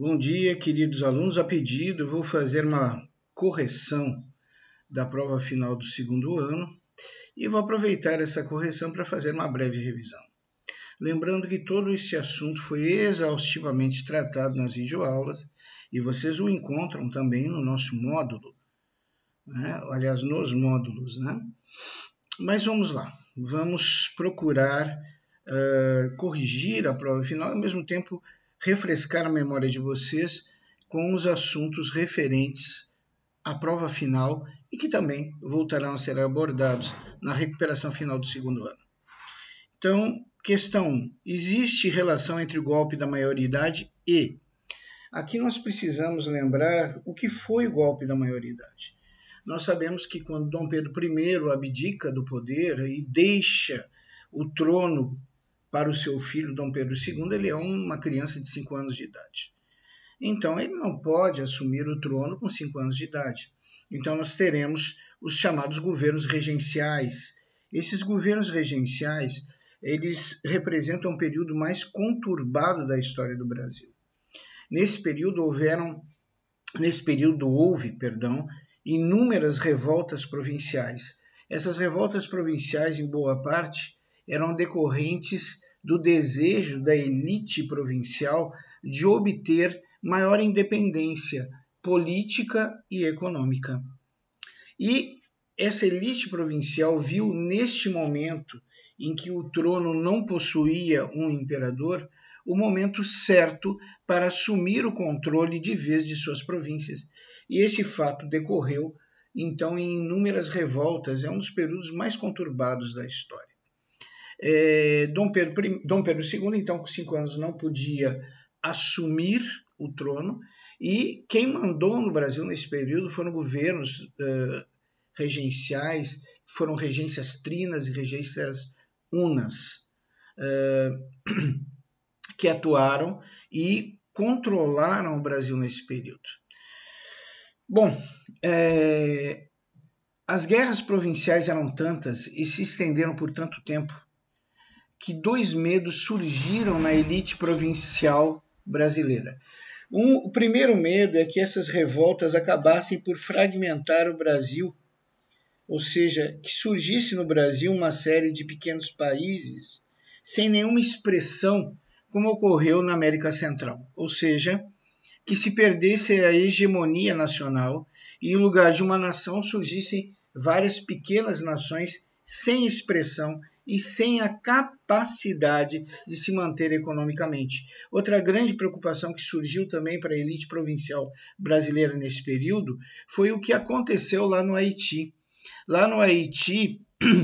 Bom dia, queridos alunos. A pedido, vou fazer uma correção da prova final do segundo ano e vou aproveitar essa correção para fazer uma breve revisão. Lembrando que todo esse assunto foi exaustivamente tratado nas videoaulas e vocês o encontram também no nosso módulo, né? aliás, nos módulos. Né? Mas vamos lá, vamos procurar uh, corrigir a prova final e, ao mesmo tempo, refrescar a memória de vocês com os assuntos referentes à prova final e que também voltarão a ser abordados na recuperação final do segundo ano. Então, questão 1. Um, existe relação entre o golpe da maioridade e. Aqui nós precisamos lembrar o que foi o golpe da maioridade. Nós sabemos que quando Dom Pedro I abdica do poder e deixa o trono para o seu filho Dom Pedro II, ele é uma criança de 5 anos de idade. Então, ele não pode assumir o trono com 5 anos de idade. Então, nós teremos os chamados governos regenciais. Esses governos regenciais, eles representam um período mais conturbado da história do Brasil. Nesse período houveram nesse período houve, perdão, inúmeras revoltas provinciais. Essas revoltas provinciais, em boa parte, eram decorrentes do desejo da elite provincial de obter maior independência política e econômica. E essa elite provincial viu neste momento em que o trono não possuía um imperador, o momento certo para assumir o controle de vez de suas províncias. E esse fato decorreu, então, em inúmeras revoltas, é um dos períodos mais conturbados da história. É, Dom, Pedro, I, Dom Pedro II, então, com cinco anos, não podia assumir o trono, e quem mandou no Brasil nesse período foram governos uh, regenciais, foram regências trinas e regências unas, uh, que atuaram e controlaram o Brasil nesse período. Bom, é, as guerras provinciais eram tantas e se estenderam por tanto tempo que dois medos surgiram na elite provincial brasileira. Um, o primeiro medo é que essas revoltas acabassem por fragmentar o Brasil, ou seja, que surgisse no Brasil uma série de pequenos países sem nenhuma expressão, como ocorreu na América Central, ou seja, que se perdesse a hegemonia nacional e, em lugar de uma nação, surgissem várias pequenas nações sem expressão e sem a capacidade de se manter economicamente. Outra grande preocupação que surgiu também para a elite provincial brasileira nesse período foi o que aconteceu lá no Haiti. Lá no Haiti,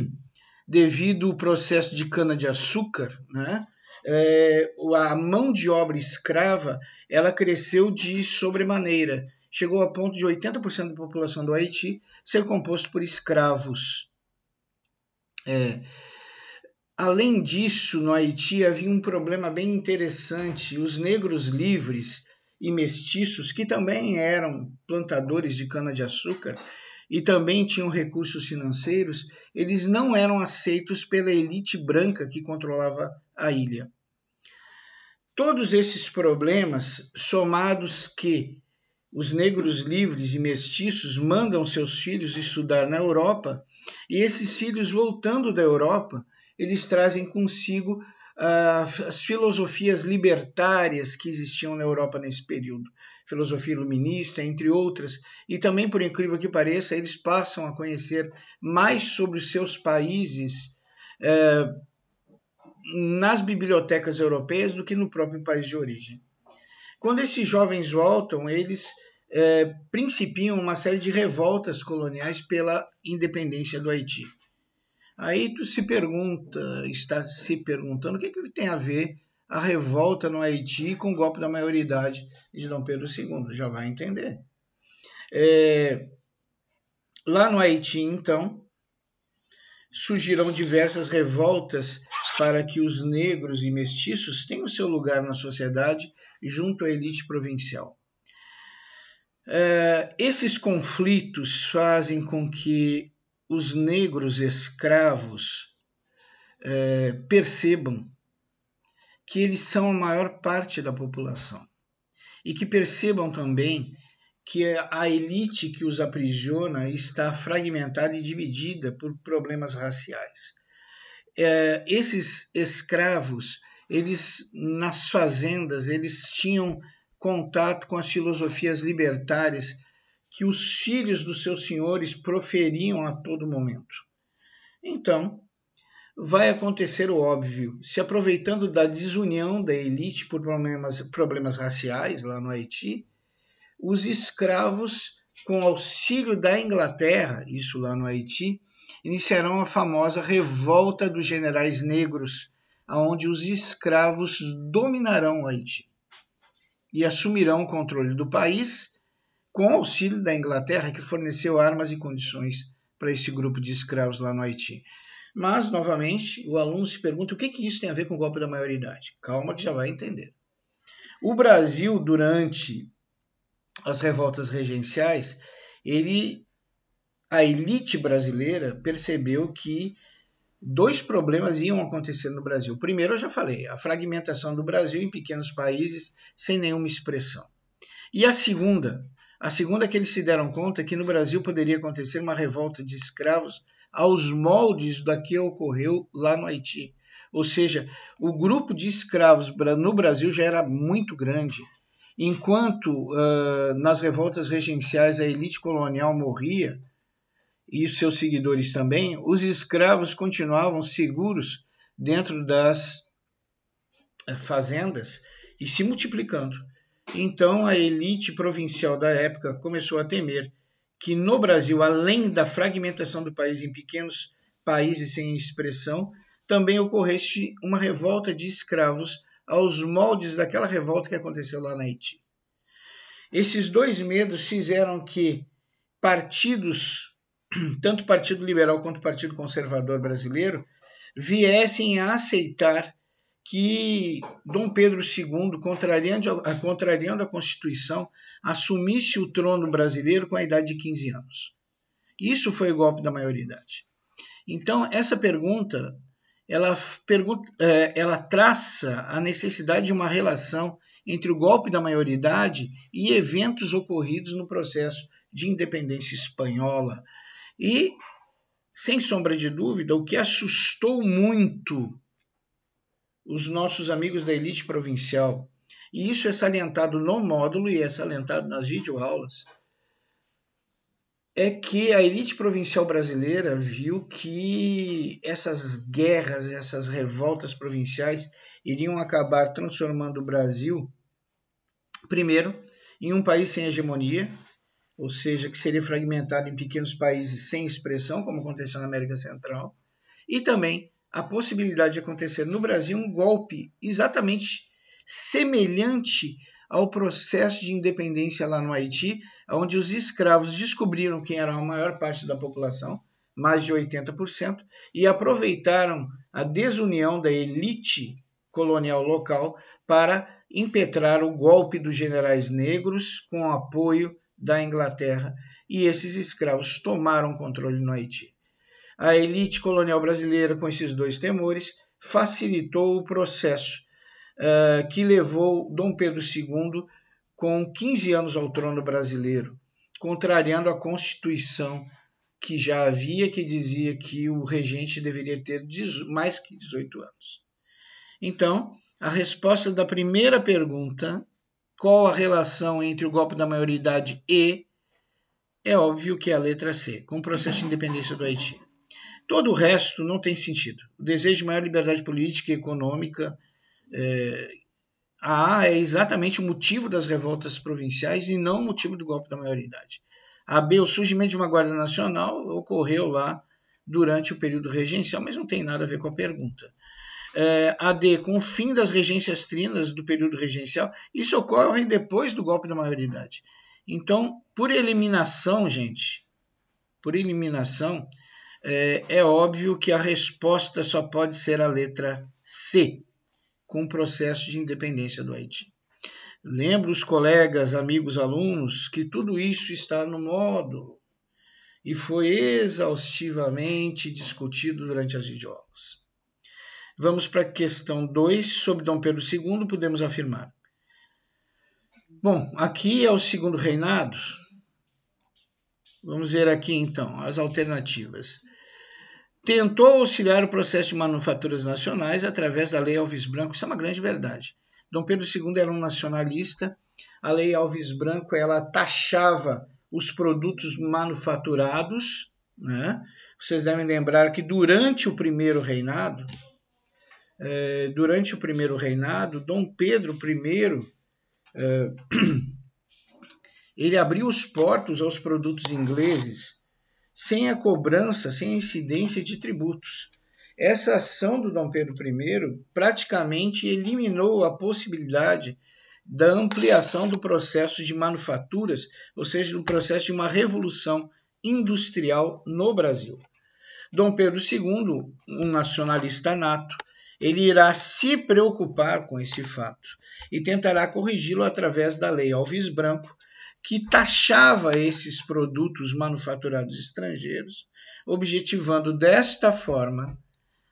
devido ao processo de cana-de-açúcar, né, é, a mão de obra escrava ela cresceu de sobremaneira. Chegou a ponto de 80% da população do Haiti ser composto por escravos. É, além disso, no Haiti havia um problema bem interessante: os negros livres e mestiços, que também eram plantadores de cana-de-açúcar e também tinham recursos financeiros, eles não eram aceitos pela elite branca que controlava a ilha. Todos esses problemas, somados que os negros livres e mestiços mandam seus filhos estudar na Europa, e esses filhos, voltando da Europa, eles trazem consigo uh, as filosofias libertárias que existiam na Europa nesse período, filosofia iluminista, entre outras, e também, por incrível que pareça, eles passam a conhecer mais sobre os seus países uh, nas bibliotecas europeias do que no próprio país de origem. Quando esses jovens voltam, eles é, principiam uma série de revoltas coloniais pela independência do Haiti. Aí tu se pergunta, está se perguntando, o que, é que tem a ver a revolta no Haiti com o golpe da maioridade de Dom Pedro II? Já vai entender. É, lá no Haiti, então, surgiram diversas revoltas para que os negros e mestiços tenham seu lugar na sociedade junto à elite provincial. É, esses conflitos fazem com que os negros escravos é, percebam que eles são a maior parte da população e que percebam também que a elite que os aprisiona está fragmentada e dividida por problemas raciais. É, esses escravos eles nas fazendas, eles tinham contato com as filosofias libertárias que os filhos dos seus senhores proferiam a todo momento. Então, vai acontecer o óbvio, se aproveitando da desunião da elite por problemas, problemas raciais lá no Haiti, os escravos, com auxílio da Inglaterra, isso lá no Haiti, iniciarão a famosa revolta dos generais negros, onde os escravos dominarão o Haiti e assumirão o controle do país com auxílio da Inglaterra, que forneceu armas e condições para esse grupo de escravos lá no Haiti. Mas, novamente, o aluno se pergunta o que, que isso tem a ver com o golpe da maioridade. Calma que já vai entender. O Brasil, durante as revoltas regenciais, ele, a elite brasileira percebeu que dois problemas iam acontecer no Brasil. Primeiro, eu já falei, a fragmentação do Brasil em pequenos países sem nenhuma expressão. E a segunda, a segunda é que eles se deram conta é que no Brasil poderia acontecer uma revolta de escravos aos moldes da que ocorreu lá no Haiti. Ou seja, o grupo de escravos no Brasil já era muito grande. Enquanto uh, nas revoltas regenciais a elite colonial morria, e seus seguidores também, os escravos continuavam seguros dentro das eh, fazendas e se multiplicando. Então a elite provincial da época começou a temer que no Brasil, além da fragmentação do país em pequenos países sem expressão, também ocorresse uma revolta de escravos aos moldes daquela revolta que aconteceu lá na Haiti. Esses dois medos fizeram que partidos tanto o Partido Liberal quanto o Partido Conservador brasileiro viessem a aceitar que Dom Pedro II, contrariando a, contrariando a Constituição, assumisse o trono brasileiro com a idade de 15 anos. Isso foi o golpe da maioridade. Então, essa pergunta ela, pergunta, é, ela traça a necessidade de uma relação entre o golpe da maioridade e eventos ocorridos no processo de independência espanhola, e, sem sombra de dúvida, o que assustou muito os nossos amigos da elite provincial, e isso é salientado no módulo e é salientado nas videoaulas, é que a elite provincial brasileira viu que essas guerras, essas revoltas provinciais iriam acabar transformando o Brasil, primeiro, em um país sem hegemonia, ou seja, que seria fragmentado em pequenos países sem expressão, como aconteceu na América Central, e também a possibilidade de acontecer no Brasil um golpe exatamente semelhante ao processo de independência lá no Haiti, onde os escravos descobriram quem era a maior parte da população, mais de 80%, e aproveitaram a desunião da elite colonial local para impetrar o golpe dos generais negros com apoio da Inglaterra e esses escravos tomaram controle no Haiti. A elite colonial brasileira, com esses dois temores, facilitou o processo uh, que levou Dom Pedro II com 15 anos ao trono brasileiro, contrariando a Constituição que já havia que dizia que o regente deveria ter mais que 18 anos. Então, a resposta da primeira pergunta qual a relação entre o golpe da maioridade e? É óbvio que é a letra C, com o processo de independência do Haiti. Todo o resto não tem sentido. O desejo de maior liberdade política e econômica é, a A é exatamente o motivo das revoltas provinciais e não o motivo do golpe da maioridade. A B, o surgimento de uma Guarda Nacional, ocorreu lá durante o período regencial, mas não tem nada a ver com a pergunta é, AD com o fim das regências trinas do período regencial, isso ocorre depois do golpe da maioridade. Então, por eliminação, gente, por eliminação, é, é, óbvio que a resposta só pode ser a letra C, com o processo de independência do Haiti. Lembro os colegas, amigos, alunos, que tudo isso está no módulo e foi exaustivamente discutido durante as videoaulas. Vamos para a questão 2, sobre Dom Pedro II, podemos afirmar. Bom, aqui é o segundo reinado. Vamos ver aqui então as alternativas. Tentou auxiliar o processo de manufaturas nacionais através da Lei Alves Branco, isso é uma grande verdade. Dom Pedro II era um nacionalista, a Lei Alves Branco ela taxava os produtos manufaturados. Né? Vocês devem lembrar que durante o primeiro reinado, é, durante o primeiro reinado, Dom Pedro I é, ele abriu os portos aos produtos ingleses sem a cobrança, sem a incidência de tributos. Essa ação do Dom Pedro I praticamente eliminou a possibilidade da ampliação do processo de manufaturas, ou seja, do processo de uma revolução industrial no Brasil. Dom Pedro II, um nacionalista nato, ele irá se preocupar com esse fato e tentará corrigi-lo através da Lei Alves Branco, que taxava esses produtos manufaturados estrangeiros, objetivando desta forma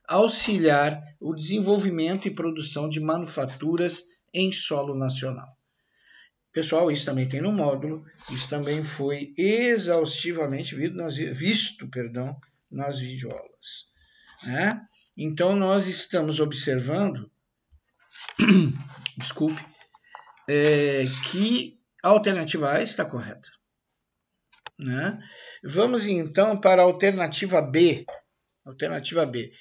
auxiliar o desenvolvimento e produção de manufaturas em solo nacional. Pessoal, isso também tem no módulo, isso também foi exaustivamente visto nas, visto, perdão, nas videoaulas. Né? Então, nós estamos observando, desculpe, é, que a alternativa A está correta. Né? Vamos então para a alternativa B. Alternativa B.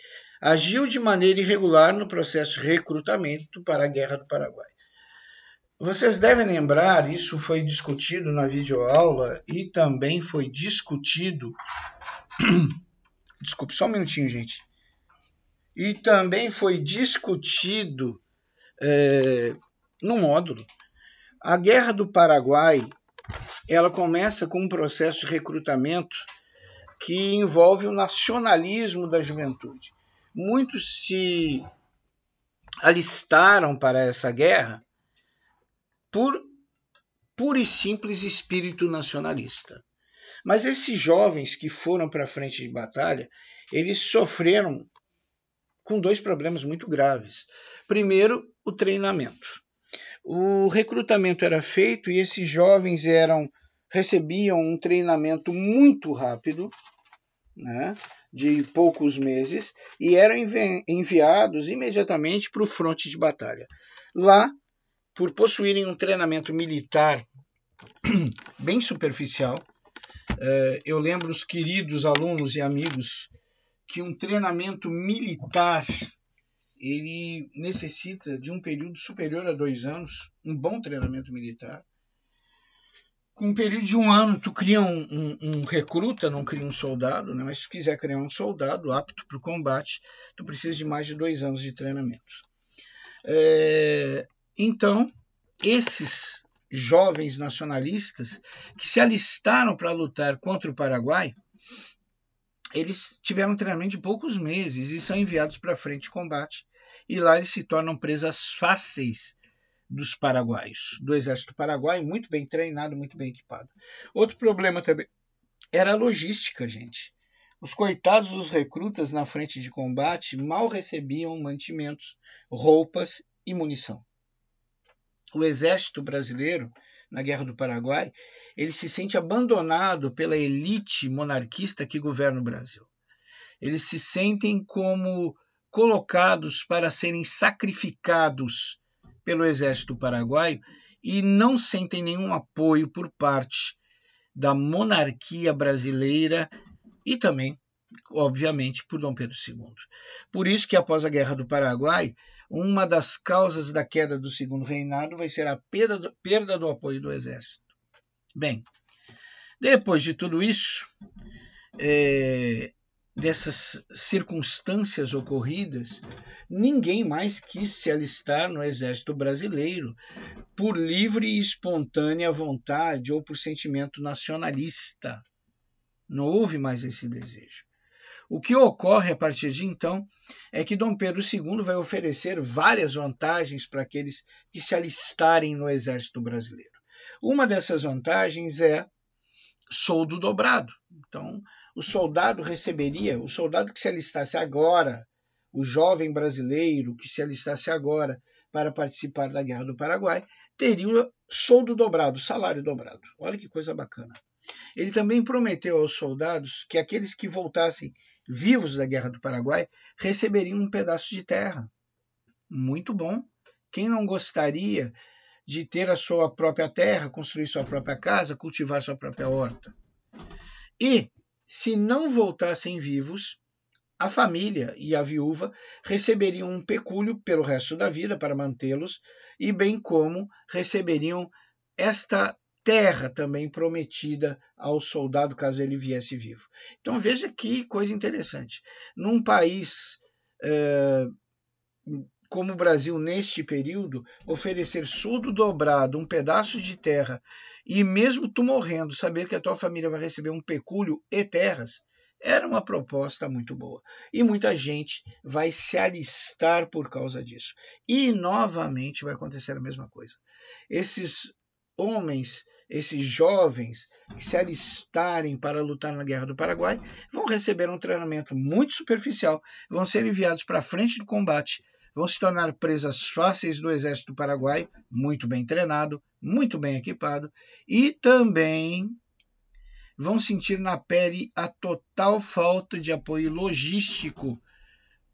Agiu de maneira irregular no processo de recrutamento para a Guerra do Paraguai. Vocês devem lembrar, isso foi discutido na videoaula e também foi discutido. Desculpe, só um minutinho, gente e também foi discutido é, no módulo. A Guerra do Paraguai ela começa com um processo de recrutamento que envolve o nacionalismo da juventude. Muitos se alistaram para essa guerra por puro e simples espírito nacionalista. Mas esses jovens que foram para a frente de batalha, eles sofreram com dois problemas muito graves. Primeiro, o treinamento. O recrutamento era feito e esses jovens eram recebiam um treinamento muito rápido, né, de poucos meses, e eram enviados imediatamente para o fronte de batalha. Lá, por possuírem um treinamento militar bem superficial, eh, eu lembro os queridos alunos e amigos que um treinamento militar ele necessita de um período superior a dois anos, um bom treinamento militar. Com um período de um ano, tu cria um, um, um recruta, não cria um soldado, né? mas se quiser criar um soldado apto para o combate, tu precisa de mais de dois anos de treinamento. É, então, esses jovens nacionalistas que se alistaram para lutar contra o Paraguai, eles tiveram um treinamento de poucos meses e são enviados para a frente de combate. E lá eles se tornam presas fáceis dos paraguaios, do exército paraguaio, muito bem treinado, muito bem equipado. Outro problema também era a logística, gente. Os coitados dos recrutas na frente de combate mal recebiam mantimentos, roupas e munição. O exército brasileiro na Guerra do Paraguai, ele se sente abandonado pela elite monarquista que governa o Brasil. Eles se sentem como colocados para serem sacrificados pelo exército paraguaio e não sentem nenhum apoio por parte da monarquia brasileira e também, obviamente, por Dom Pedro II. Por isso que após a Guerra do Paraguai, uma das causas da queda do segundo reinado vai ser a perda do, perda do apoio do exército. Bem, depois de tudo isso, é, dessas circunstâncias ocorridas, ninguém mais quis se alistar no exército brasileiro por livre e espontânea vontade ou por sentimento nacionalista. Não houve mais esse desejo. O que ocorre a partir de então é que Dom Pedro II vai oferecer várias vantagens para aqueles que se alistarem no exército brasileiro. Uma dessas vantagens é soldo dobrado. Então, o soldado receberia, o soldado que se alistasse agora, o jovem brasileiro que se alistasse agora para participar da Guerra do Paraguai, teria soldo dobrado, salário dobrado. Olha que coisa bacana. Ele também prometeu aos soldados que aqueles que voltassem vivos da Guerra do Paraguai receberiam um pedaço de terra. Muito bom. Quem não gostaria de ter a sua própria terra, construir sua própria casa, cultivar sua própria horta? E, se não voltassem vivos, a família e a viúva receberiam um pecúlio pelo resto da vida para mantê-los, e bem como receberiam esta terra também prometida ao soldado caso ele viesse vivo. Então veja que coisa interessante. Num país é, como o Brasil, neste período, oferecer soldo dobrado, um pedaço de terra, e mesmo tu morrendo, saber que a tua família vai receber um pecúlio e terras, era uma proposta muito boa. E muita gente vai se alistar por causa disso. E novamente vai acontecer a mesma coisa. Esses homens, esses jovens que se alistarem para lutar na Guerra do Paraguai, vão receber um treinamento muito superficial, vão ser enviados para a frente do combate, vão se tornar presas fáceis do exército Paraguai, muito bem treinado, muito bem equipado, e também vão sentir na pele a total falta de apoio logístico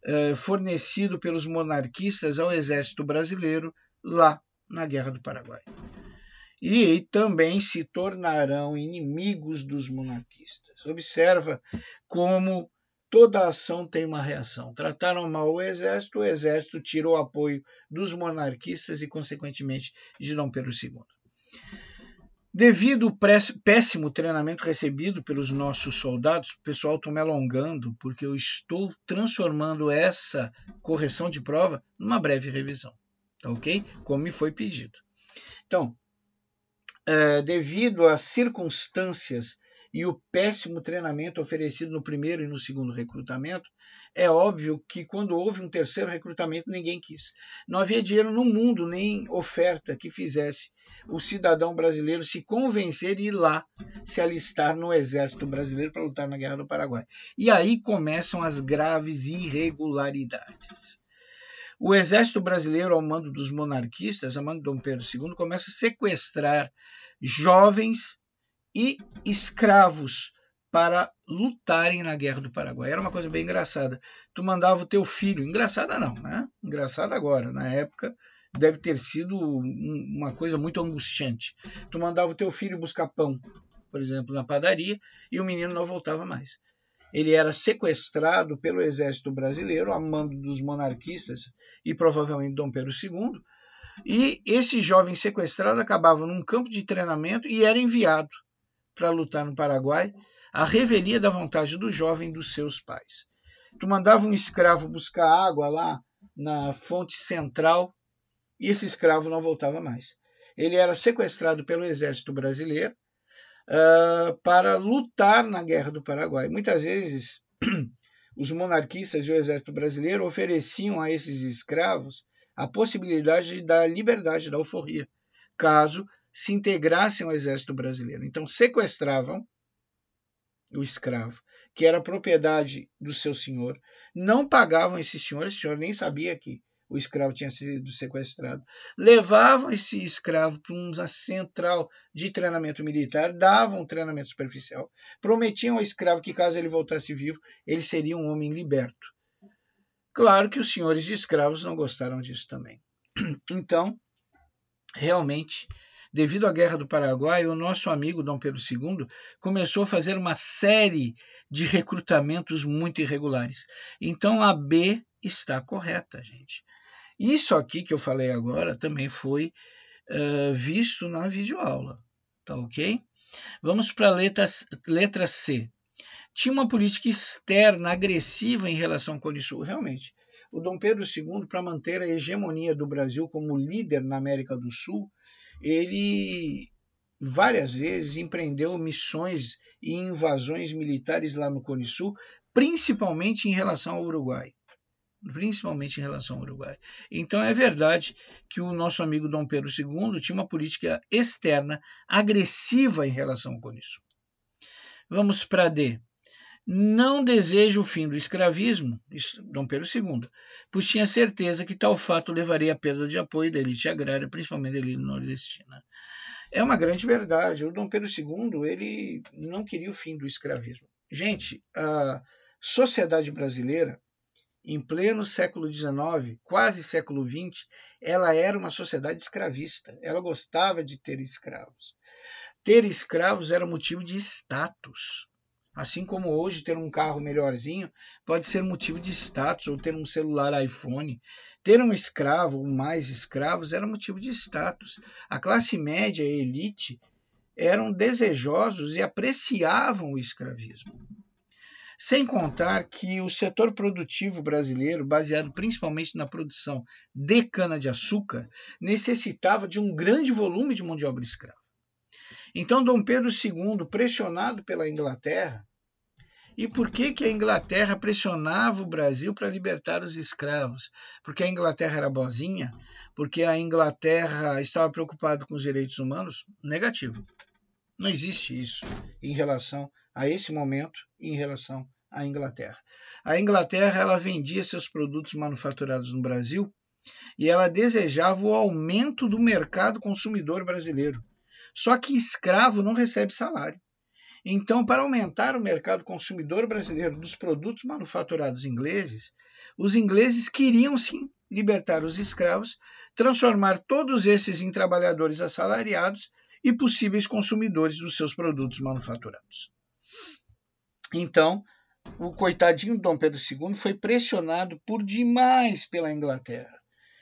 eh, fornecido pelos monarquistas ao exército brasileiro lá na Guerra do Paraguai e também se tornarão inimigos dos monarquistas. Observa como toda ação tem uma reação. Trataram mal o exército, o exército tirou o apoio dos monarquistas e, consequentemente, de Dom Pedro II. Devido ao péssimo treinamento recebido pelos nossos soldados, pessoal estou me alongando, porque eu estou transformando essa correção de prova numa breve revisão, tá ok? Como me foi pedido. Então, eh, devido às circunstâncias e o péssimo treinamento oferecido no primeiro e no segundo recrutamento, é óbvio que quando houve um terceiro recrutamento ninguém quis. Não havia dinheiro no mundo nem oferta que fizesse o cidadão brasileiro se convencer e ir lá se alistar no exército brasileiro para lutar na Guerra do Paraguai. E aí começam as graves irregularidades o exército brasileiro, ao mando dos monarquistas, ao mando de Dom Pedro II, começa a sequestrar jovens e escravos para lutarem na Guerra do Paraguai. Era uma coisa bem engraçada. Tu mandava o teu filho, engraçada não, né? Engraçada agora, na época deve ter sido uma coisa muito angustiante. Tu mandava o teu filho buscar pão, por exemplo, na padaria e o menino não voltava mais ele era sequestrado pelo exército brasileiro, a mando dos monarquistas e provavelmente Dom Pedro II. E esse jovem sequestrado acabava num campo de treinamento e era enviado para lutar no Paraguai, à revelia da vontade do jovem e dos seus pais. Tu mandava um escravo buscar água lá na fonte central e esse escravo não voltava mais. Ele era sequestrado pelo exército brasileiro, para lutar na Guerra do Paraguai. Muitas vezes os monarquistas e o exército brasileiro ofereciam a esses escravos a possibilidade da liberdade da alforria, caso se integrassem ao exército brasileiro. Então sequestravam o escravo, que era propriedade do seu senhor, não pagavam esse senhor, esse senhor nem sabia que o escravo tinha sido sequestrado. Levavam esse escravo para uma central de treinamento militar, davam um treinamento superficial, prometiam ao escravo que, caso ele voltasse vivo, ele seria um homem liberto. Claro que os senhores de escravos não gostaram disso também. Então, realmente, devido à Guerra do Paraguai, o nosso amigo Dom Pedro II começou a fazer uma série de recrutamentos muito irregulares. Então a B está correta, gente. Isso aqui que eu falei agora também foi uh, visto na videoaula, tá ok? Vamos para a letra, letra C. Tinha uma política externa agressiva em relação ao Cone Sul, realmente. O Dom Pedro II, para manter a hegemonia do Brasil como líder na América do Sul, ele várias vezes empreendeu missões e invasões militares lá no Cone Sul, principalmente em relação ao Uruguai principalmente em relação ao Uruguai. Então é verdade que o nosso amigo Dom Pedro II tinha uma política externa agressiva em relação ao isso. Vamos para D. Não deseja o fim do escravismo, Dom Pedro II, pois tinha certeza que tal fato levaria à perda de apoio da elite agrária, principalmente da elite nordestina. É uma grande verdade. O Dom Pedro II ele não queria o fim do escravismo. Gente, a sociedade brasileira em pleno século XIX, quase século XX, ela era uma sociedade escravista. Ela gostava de ter escravos. Ter escravos era motivo de status. Assim como hoje ter um carro melhorzinho pode ser motivo de status, ou ter um celular iPhone. Ter um escravo ou mais escravos era motivo de status. A classe média e elite eram desejosos e apreciavam o escravismo. Sem contar que o setor produtivo brasileiro, baseado principalmente na produção de cana-de-açúcar, necessitava de um grande volume de mão de obra escrava. Então, Dom Pedro II, pressionado pela Inglaterra, e por que, que a Inglaterra pressionava o Brasil para libertar os escravos? Porque a Inglaterra era boazinha? Porque a Inglaterra estava preocupada com os direitos humanos? Negativo. Não existe isso em relação a esse momento em relação à Inglaterra. A Inglaterra ela vendia seus produtos manufaturados no Brasil e ela desejava o aumento do mercado consumidor brasileiro. Só que escravo não recebe salário. Então, para aumentar o mercado consumidor brasileiro dos produtos manufaturados ingleses, os ingleses queriam sim libertar os escravos, transformar todos esses em trabalhadores assalariados e possíveis consumidores dos seus produtos manufaturados. Então, o coitadinho Dom Pedro II foi pressionado por demais pela Inglaterra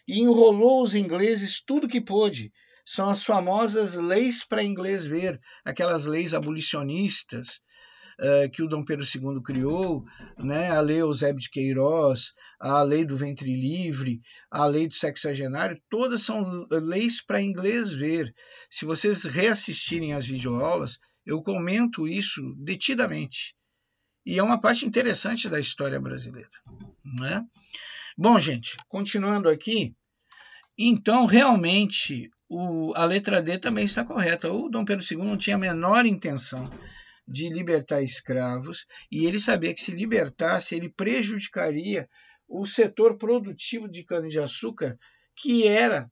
e enrolou os ingleses tudo que pôde. São as famosas leis para inglês ver, aquelas leis abolicionistas uh, que o Dom Pedro II criou, né? a lei Eusébio de Queiroz, a lei do ventre livre, a lei do sexagenário, todas são leis para inglês ver. Se vocês reassistirem às videoaulas, eu comento isso detidamente e é uma parte interessante da história brasileira. Né? Bom, gente, continuando aqui, então realmente o, a letra D também está correta. O Dom Pedro II não tinha a menor intenção de libertar escravos e ele sabia que se libertasse ele prejudicaria o setor produtivo de cana-de-açúcar, que era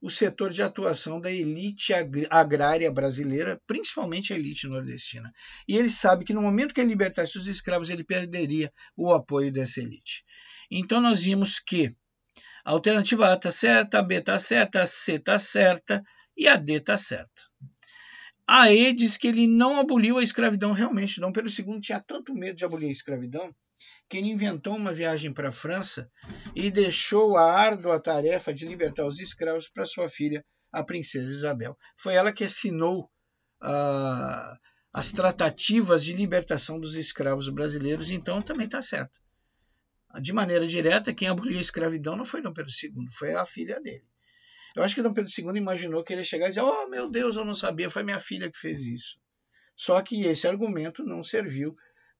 o setor de atuação da elite agrária brasileira, principalmente a elite nordestina. E ele sabe que no momento que ele libertasse os escravos, ele perderia o apoio dessa elite. Então nós vimos que a alternativa A está certa, a B está certa, a C está certa e a D está certa. A E diz que ele não aboliu a escravidão realmente, não. Pelo segundo, tinha tanto medo de abolir a escravidão que ele inventou uma viagem para a França e deixou a árdua tarefa de libertar os escravos para sua filha, a princesa Isabel. Foi ela que assinou uh, as tratativas de libertação dos escravos brasileiros, então também está certo. De maneira direta, quem aboliu a escravidão não foi Dom Pedro II, foi a filha dele. Eu acho que Dom Pedro II imaginou que ele ia chegar e dizer: Oh, meu Deus, eu não sabia, foi minha filha que fez isso. Só que esse argumento não serviu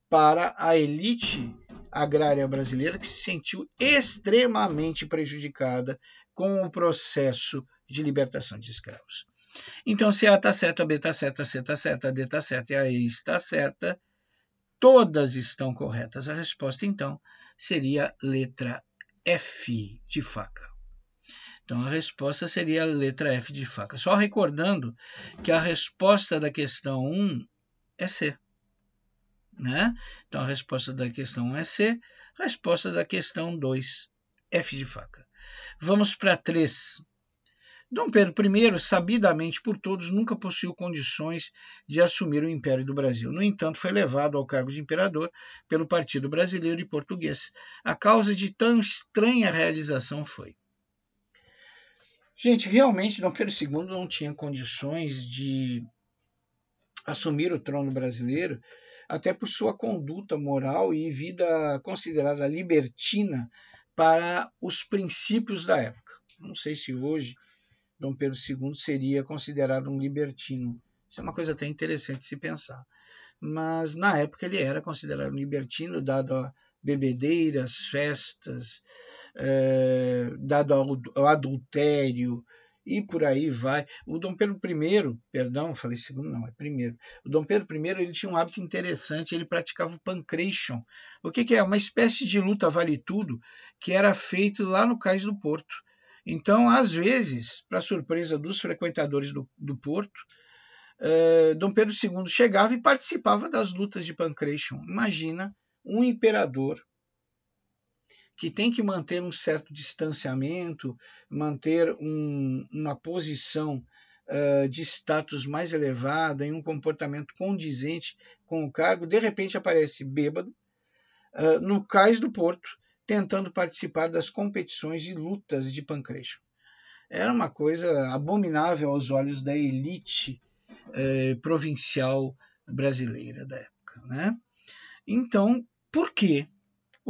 para a elite agrária brasileira que se sentiu extremamente prejudicada com o processo de libertação de escravos. Então, se A está certa, B está certa, C está certa, D está certa e A está certa, todas estão corretas. A resposta, então, seria letra F de faca. Então, a resposta seria a letra F de faca. Só recordando que a resposta da questão 1 é C. Né? Então a resposta da questão 1 é C. Resposta da questão 2, F de faca. Vamos para 3. Dom Pedro I, sabidamente por todos, nunca possuiu condições de assumir o Império do Brasil. No entanto, foi levado ao cargo de imperador pelo Partido Brasileiro e Português. A causa de tão estranha realização foi. Gente, realmente Dom Pedro II não tinha condições de assumir o trono brasileiro até por sua conduta moral e vida considerada libertina para os princípios da época. Não sei se hoje Dom Pedro II seria considerado um libertino. Isso é uma coisa até interessante se pensar. Mas na época ele era considerado um libertino, dado a bebedeiras, festas, eh, dado ao, ao adultério, e por aí vai. O Dom Pedro I, perdão, falei segundo, não, é primeiro. O Dom Pedro I ele tinha um hábito interessante, ele praticava o pancration. O que, que é? Uma espécie de luta vale tudo que era feito lá no Cais do Porto. Então, às vezes, para surpresa dos frequentadores do, do Porto, eh, Dom Pedro II chegava e participava das lutas de pancration. Imagina um imperador que tem que manter um certo distanciamento, manter um, uma posição uh, de status mais elevada e um comportamento condizente com o cargo, de repente aparece bêbado uh, no cais do porto, tentando participar das competições de lutas de pancreixo. Era uma coisa abominável aos olhos da elite eh, provincial brasileira da época. Né? Então, por que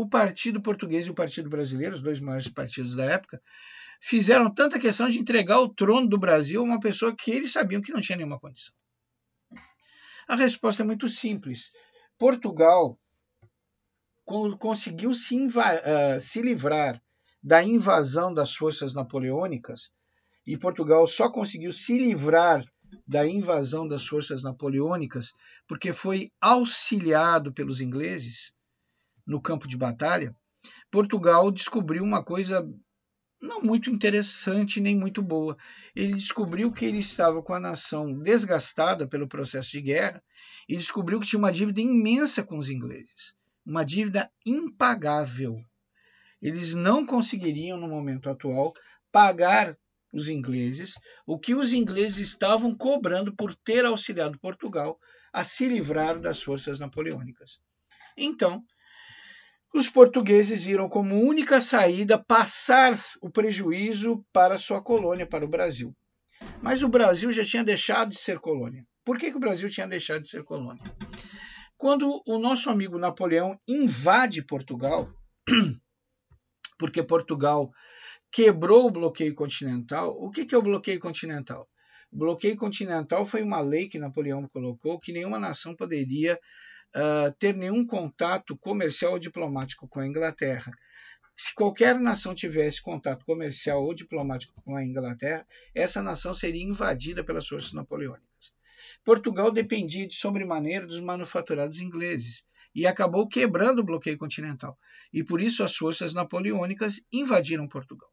o Partido Português e o Partido Brasileiro, os dois maiores partidos da época, fizeram tanta questão de entregar o trono do Brasil a uma pessoa que eles sabiam que não tinha nenhuma condição? A resposta é muito simples. Portugal conseguiu se, uh, se livrar da invasão das forças napoleônicas e Portugal só conseguiu se livrar da invasão das forças napoleônicas porque foi auxiliado pelos ingleses no campo de batalha, Portugal descobriu uma coisa não muito interessante nem muito boa. Ele descobriu que ele estava com a nação desgastada pelo processo de guerra e descobriu que tinha uma dívida imensa com os ingleses, uma dívida impagável. Eles não conseguiriam, no momento atual, pagar os ingleses o que os ingleses estavam cobrando por ter auxiliado Portugal a se livrar das forças napoleônicas. Então, os portugueses viram como única saída passar o prejuízo para sua colônia, para o Brasil. Mas o Brasil já tinha deixado de ser colônia. Por que, que o Brasil tinha deixado de ser colônia? Quando o nosso amigo Napoleão invade Portugal, porque Portugal quebrou o bloqueio continental, o que, que é o bloqueio continental? O bloqueio continental foi uma lei que Napoleão colocou que nenhuma nação poderia ah, ter nenhum contato comercial ou diplomático com a Inglaterra. Se qualquer nação tivesse contato comercial ou diplomático com a Inglaterra, essa nação seria invadida pelas forças napoleônicas. Portugal dependia de sobremaneira dos manufaturados ingleses e acabou quebrando o bloqueio continental. E por isso as forças napoleônicas invadiram Portugal.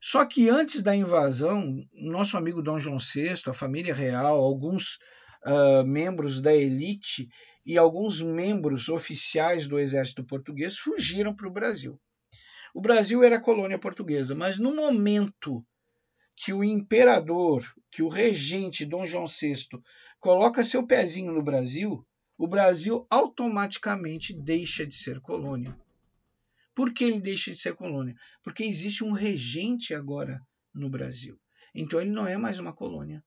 Só que antes da invasão, nosso amigo Dom João VI, a família real, alguns uh, membros da elite e alguns membros oficiais do exército português fugiram para o Brasil. O Brasil era colônia portuguesa, mas no momento que o imperador, que o regente Dom João VI coloca seu pezinho no Brasil, o Brasil automaticamente deixa de ser colônia. Por que ele deixa de ser colônia? Porque existe um regente agora no Brasil. Então ele não é mais uma colônia.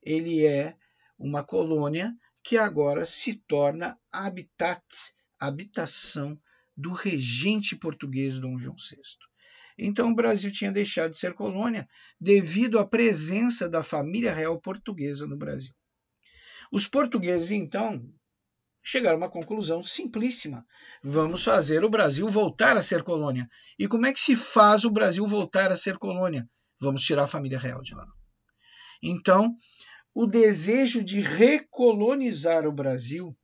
Ele é uma colônia que agora se torna habitat, habitação do regente português Dom João VI. Então o Brasil tinha deixado de ser colônia devido à presença da família real portuguesa no Brasil. Os portugueses então chegaram a uma conclusão simplíssima: vamos fazer o Brasil voltar a ser colônia. E como é que se faz o Brasil voltar a ser colônia? Vamos tirar a família real de lá. Então, o desejo de recolonizar o Brasil,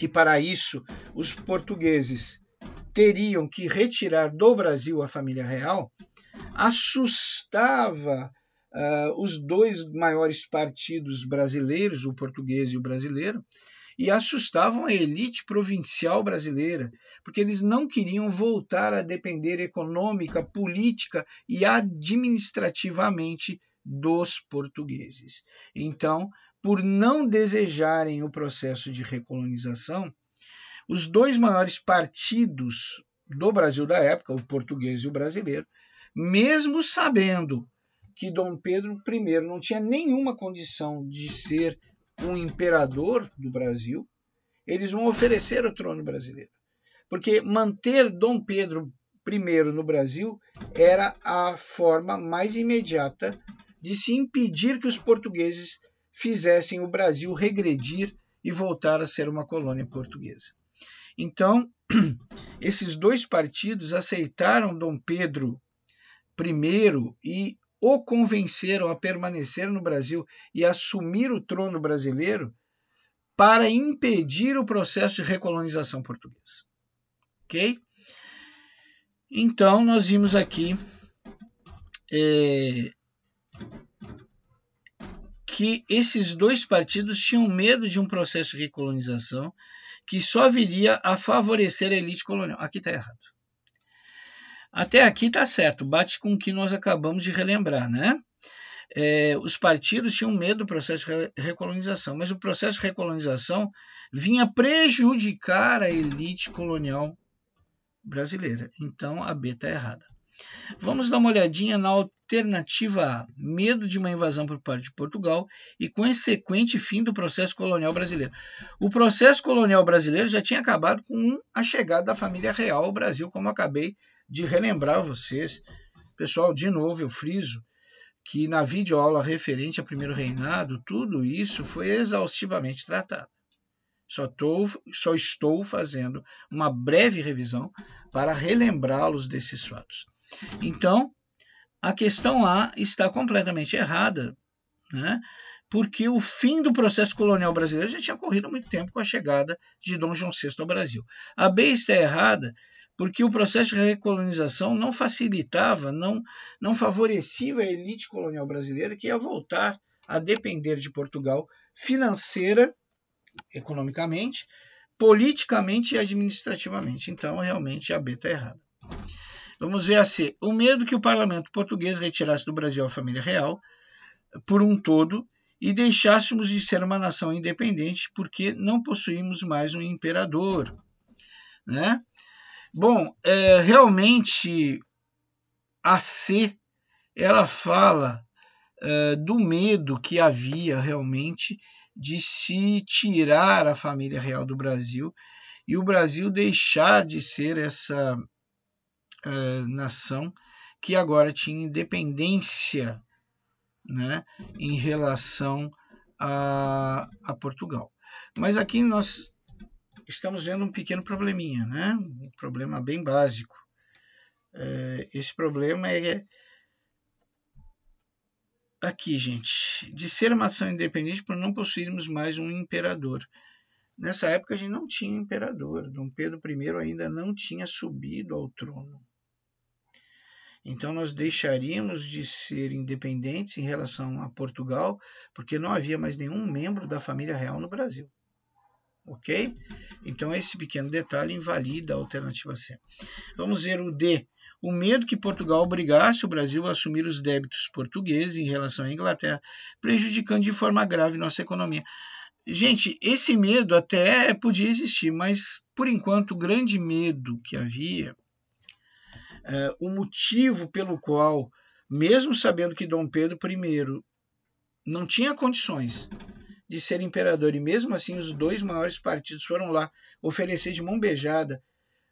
e para isso os portugueses teriam que retirar do Brasil a família real, assustava uh, os dois maiores partidos brasileiros, o português e o brasileiro, e assustavam a elite provincial brasileira, porque eles não queriam voltar a depender econômica, política e administrativamente dos portugueses. Então, por não desejarem o processo de recolonização, os dois maiores partidos do Brasil da época, o português e o brasileiro, mesmo sabendo que Dom Pedro I não tinha nenhuma condição de ser um imperador do Brasil, eles vão oferecer o trono brasileiro. Porque manter Dom Pedro I no Brasil era a forma mais imediata de se impedir que os portugueses fizessem o Brasil regredir e voltar a ser uma colônia portuguesa. Então, esses dois partidos aceitaram Dom Pedro I e o convenceram a permanecer no Brasil e assumir o trono brasileiro para impedir o processo de recolonização portuguesa. Ok? Então, nós vimos aqui é, que esses dois partidos tinham medo de um processo de recolonização que só viria a favorecer a elite colonial. Aqui está errado. Até aqui está certo, bate com o que nós acabamos de relembrar, né? É, os partidos tinham medo do processo de recolonização, mas o processo de recolonização vinha prejudicar a elite colonial brasileira. Então a B está errada. Vamos dar uma olhadinha na alternativa A: medo de uma invasão por parte de Portugal e consequente fim do processo colonial brasileiro. O processo colonial brasileiro já tinha acabado com a chegada da família real ao Brasil, como acabei de relembrar vocês. Pessoal, de novo, eu friso que na videoaula referente ao primeiro reinado, tudo isso foi exaustivamente tratado. Só, tô, só estou fazendo uma breve revisão para relembrá-los desses fatos. Então, a questão A está completamente errada, né? porque o fim do processo colonial brasileiro já tinha ocorrido há muito tempo com a chegada de Dom João VI ao Brasil. A B está errada porque o processo de recolonização não facilitava, não, não favorecia a elite colonial brasileira que ia voltar a depender de Portugal financeira, economicamente, politicamente e administrativamente. Então, realmente, a B está errada. Vamos ver a assim, C. O medo que o parlamento português retirasse do Brasil a família real por um todo e deixássemos de ser uma nação independente porque não possuímos mais um imperador. Né? Bom, é, realmente a C ela fala é, do medo que havia realmente de se tirar a família real do Brasil e o Brasil deixar de ser essa uh, nação que agora tinha independência né, em relação a, a Portugal. Mas aqui nós estamos vendo um pequeno probleminha, né? um problema bem básico. Uh, esse problema é aqui, gente, de ser uma nação independente por não possuirmos mais um imperador. Nessa época a gente não tinha imperador, Dom Pedro I ainda não tinha subido ao trono. Então, nós deixaríamos de ser independentes em relação a Portugal, porque não havia mais nenhum membro da família real no Brasil. Ok? Então, esse pequeno detalhe invalida a alternativa C. Vamos ver o D. O medo que Portugal obrigasse o Brasil a assumir os débitos portugueses em relação à Inglaterra, prejudicando de forma grave nossa economia. Gente, esse medo até podia existir, mas por enquanto o grande medo que havia uh, o motivo pelo qual, mesmo sabendo que Dom Pedro I não tinha condições de ser imperador, e mesmo assim os dois maiores partidos foram lá oferecer de mão beijada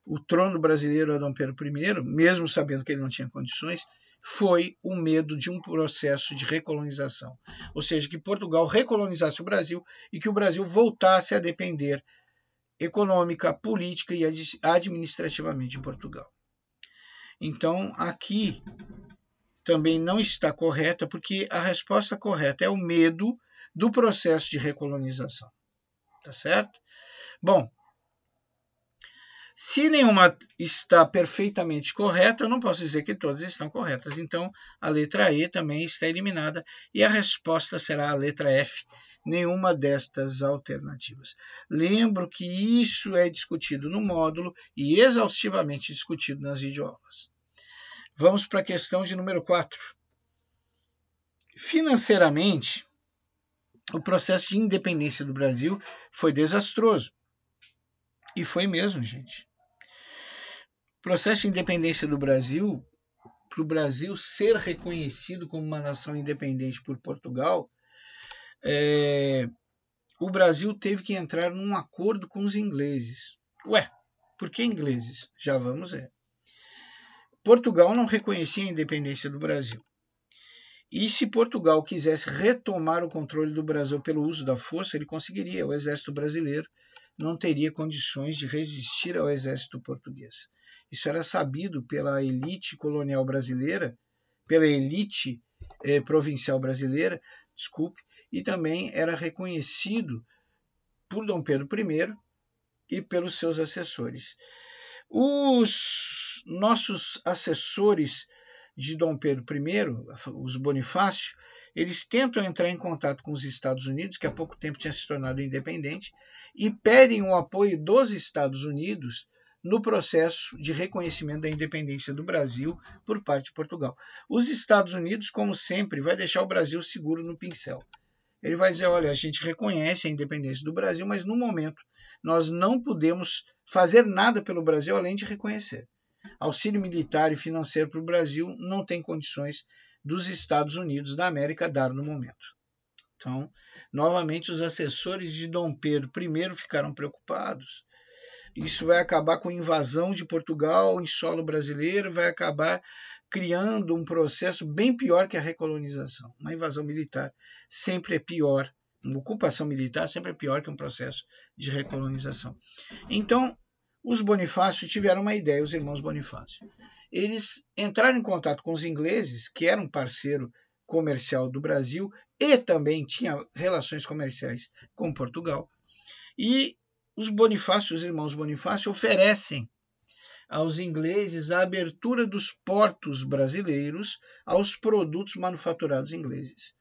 o trono brasileiro a Dom Pedro I, mesmo sabendo que ele não tinha condições, foi o medo de um processo de recolonização. Ou seja, que Portugal recolonizasse o Brasil e que o Brasil voltasse a depender econômica, política e administrativamente de Portugal. Então, aqui também não está correta, porque a resposta correta é o medo do processo de recolonização. Tá certo? Bom, se nenhuma está perfeitamente correta, eu não posso dizer que todas estão corretas. Então, a letra E também está eliminada e a resposta será a letra F, nenhuma destas alternativas. Lembro que isso é discutido no módulo e exaustivamente discutido nas videoaulas. Vamos para a questão de número 4. Financeiramente, o processo de independência do Brasil foi desastroso. E foi mesmo, gente. O processo de independência do Brasil, para o Brasil ser reconhecido como uma nação independente por Portugal, é, o Brasil teve que entrar num acordo com os ingleses. Ué, por que ingleses? Já vamos ver. Portugal não reconhecia a independência do Brasil. E se Portugal quisesse retomar o controle do Brasil pelo uso da força, ele conseguiria. O exército brasileiro não teria condições de resistir ao exército português. Isso era sabido pela elite colonial brasileira, pela elite eh, provincial brasileira, desculpe, e também era reconhecido por Dom Pedro I e pelos seus assessores. Os nossos assessores de Dom Pedro I, os Bonifácio, eles tentam entrar em contato com os Estados Unidos, que há pouco tempo tinha se tornado independente, e pedem o apoio dos Estados Unidos no processo de reconhecimento da independência do Brasil por parte de Portugal. Os Estados Unidos, como sempre, vai deixar o Brasil seguro no pincel. Ele vai dizer: olha, a gente reconhece a independência do Brasil, mas no momento nós não podemos fazer nada pelo Brasil além de reconhecer. Auxílio militar e financeiro para o Brasil não tem condições dos Estados Unidos da América dar no momento. Então, novamente, os assessores de Dom Pedro I ficaram preocupados. Isso vai acabar com a invasão de Portugal em solo brasileiro, vai acabar criando um processo bem pior que a recolonização. Uma invasão militar sempre é pior uma ocupação militar sempre é pior que um processo de recolonização. Então, os Bonifácio tiveram uma ideia, os irmãos Bonifácio. Eles entraram em contato com os ingleses, que eram parceiro comercial do Brasil e também tinha relações comerciais com Portugal. E os Bonifácio, os irmãos Bonifácio, oferecem aos ingleses a abertura dos portos brasileiros aos produtos manufaturados ingleses.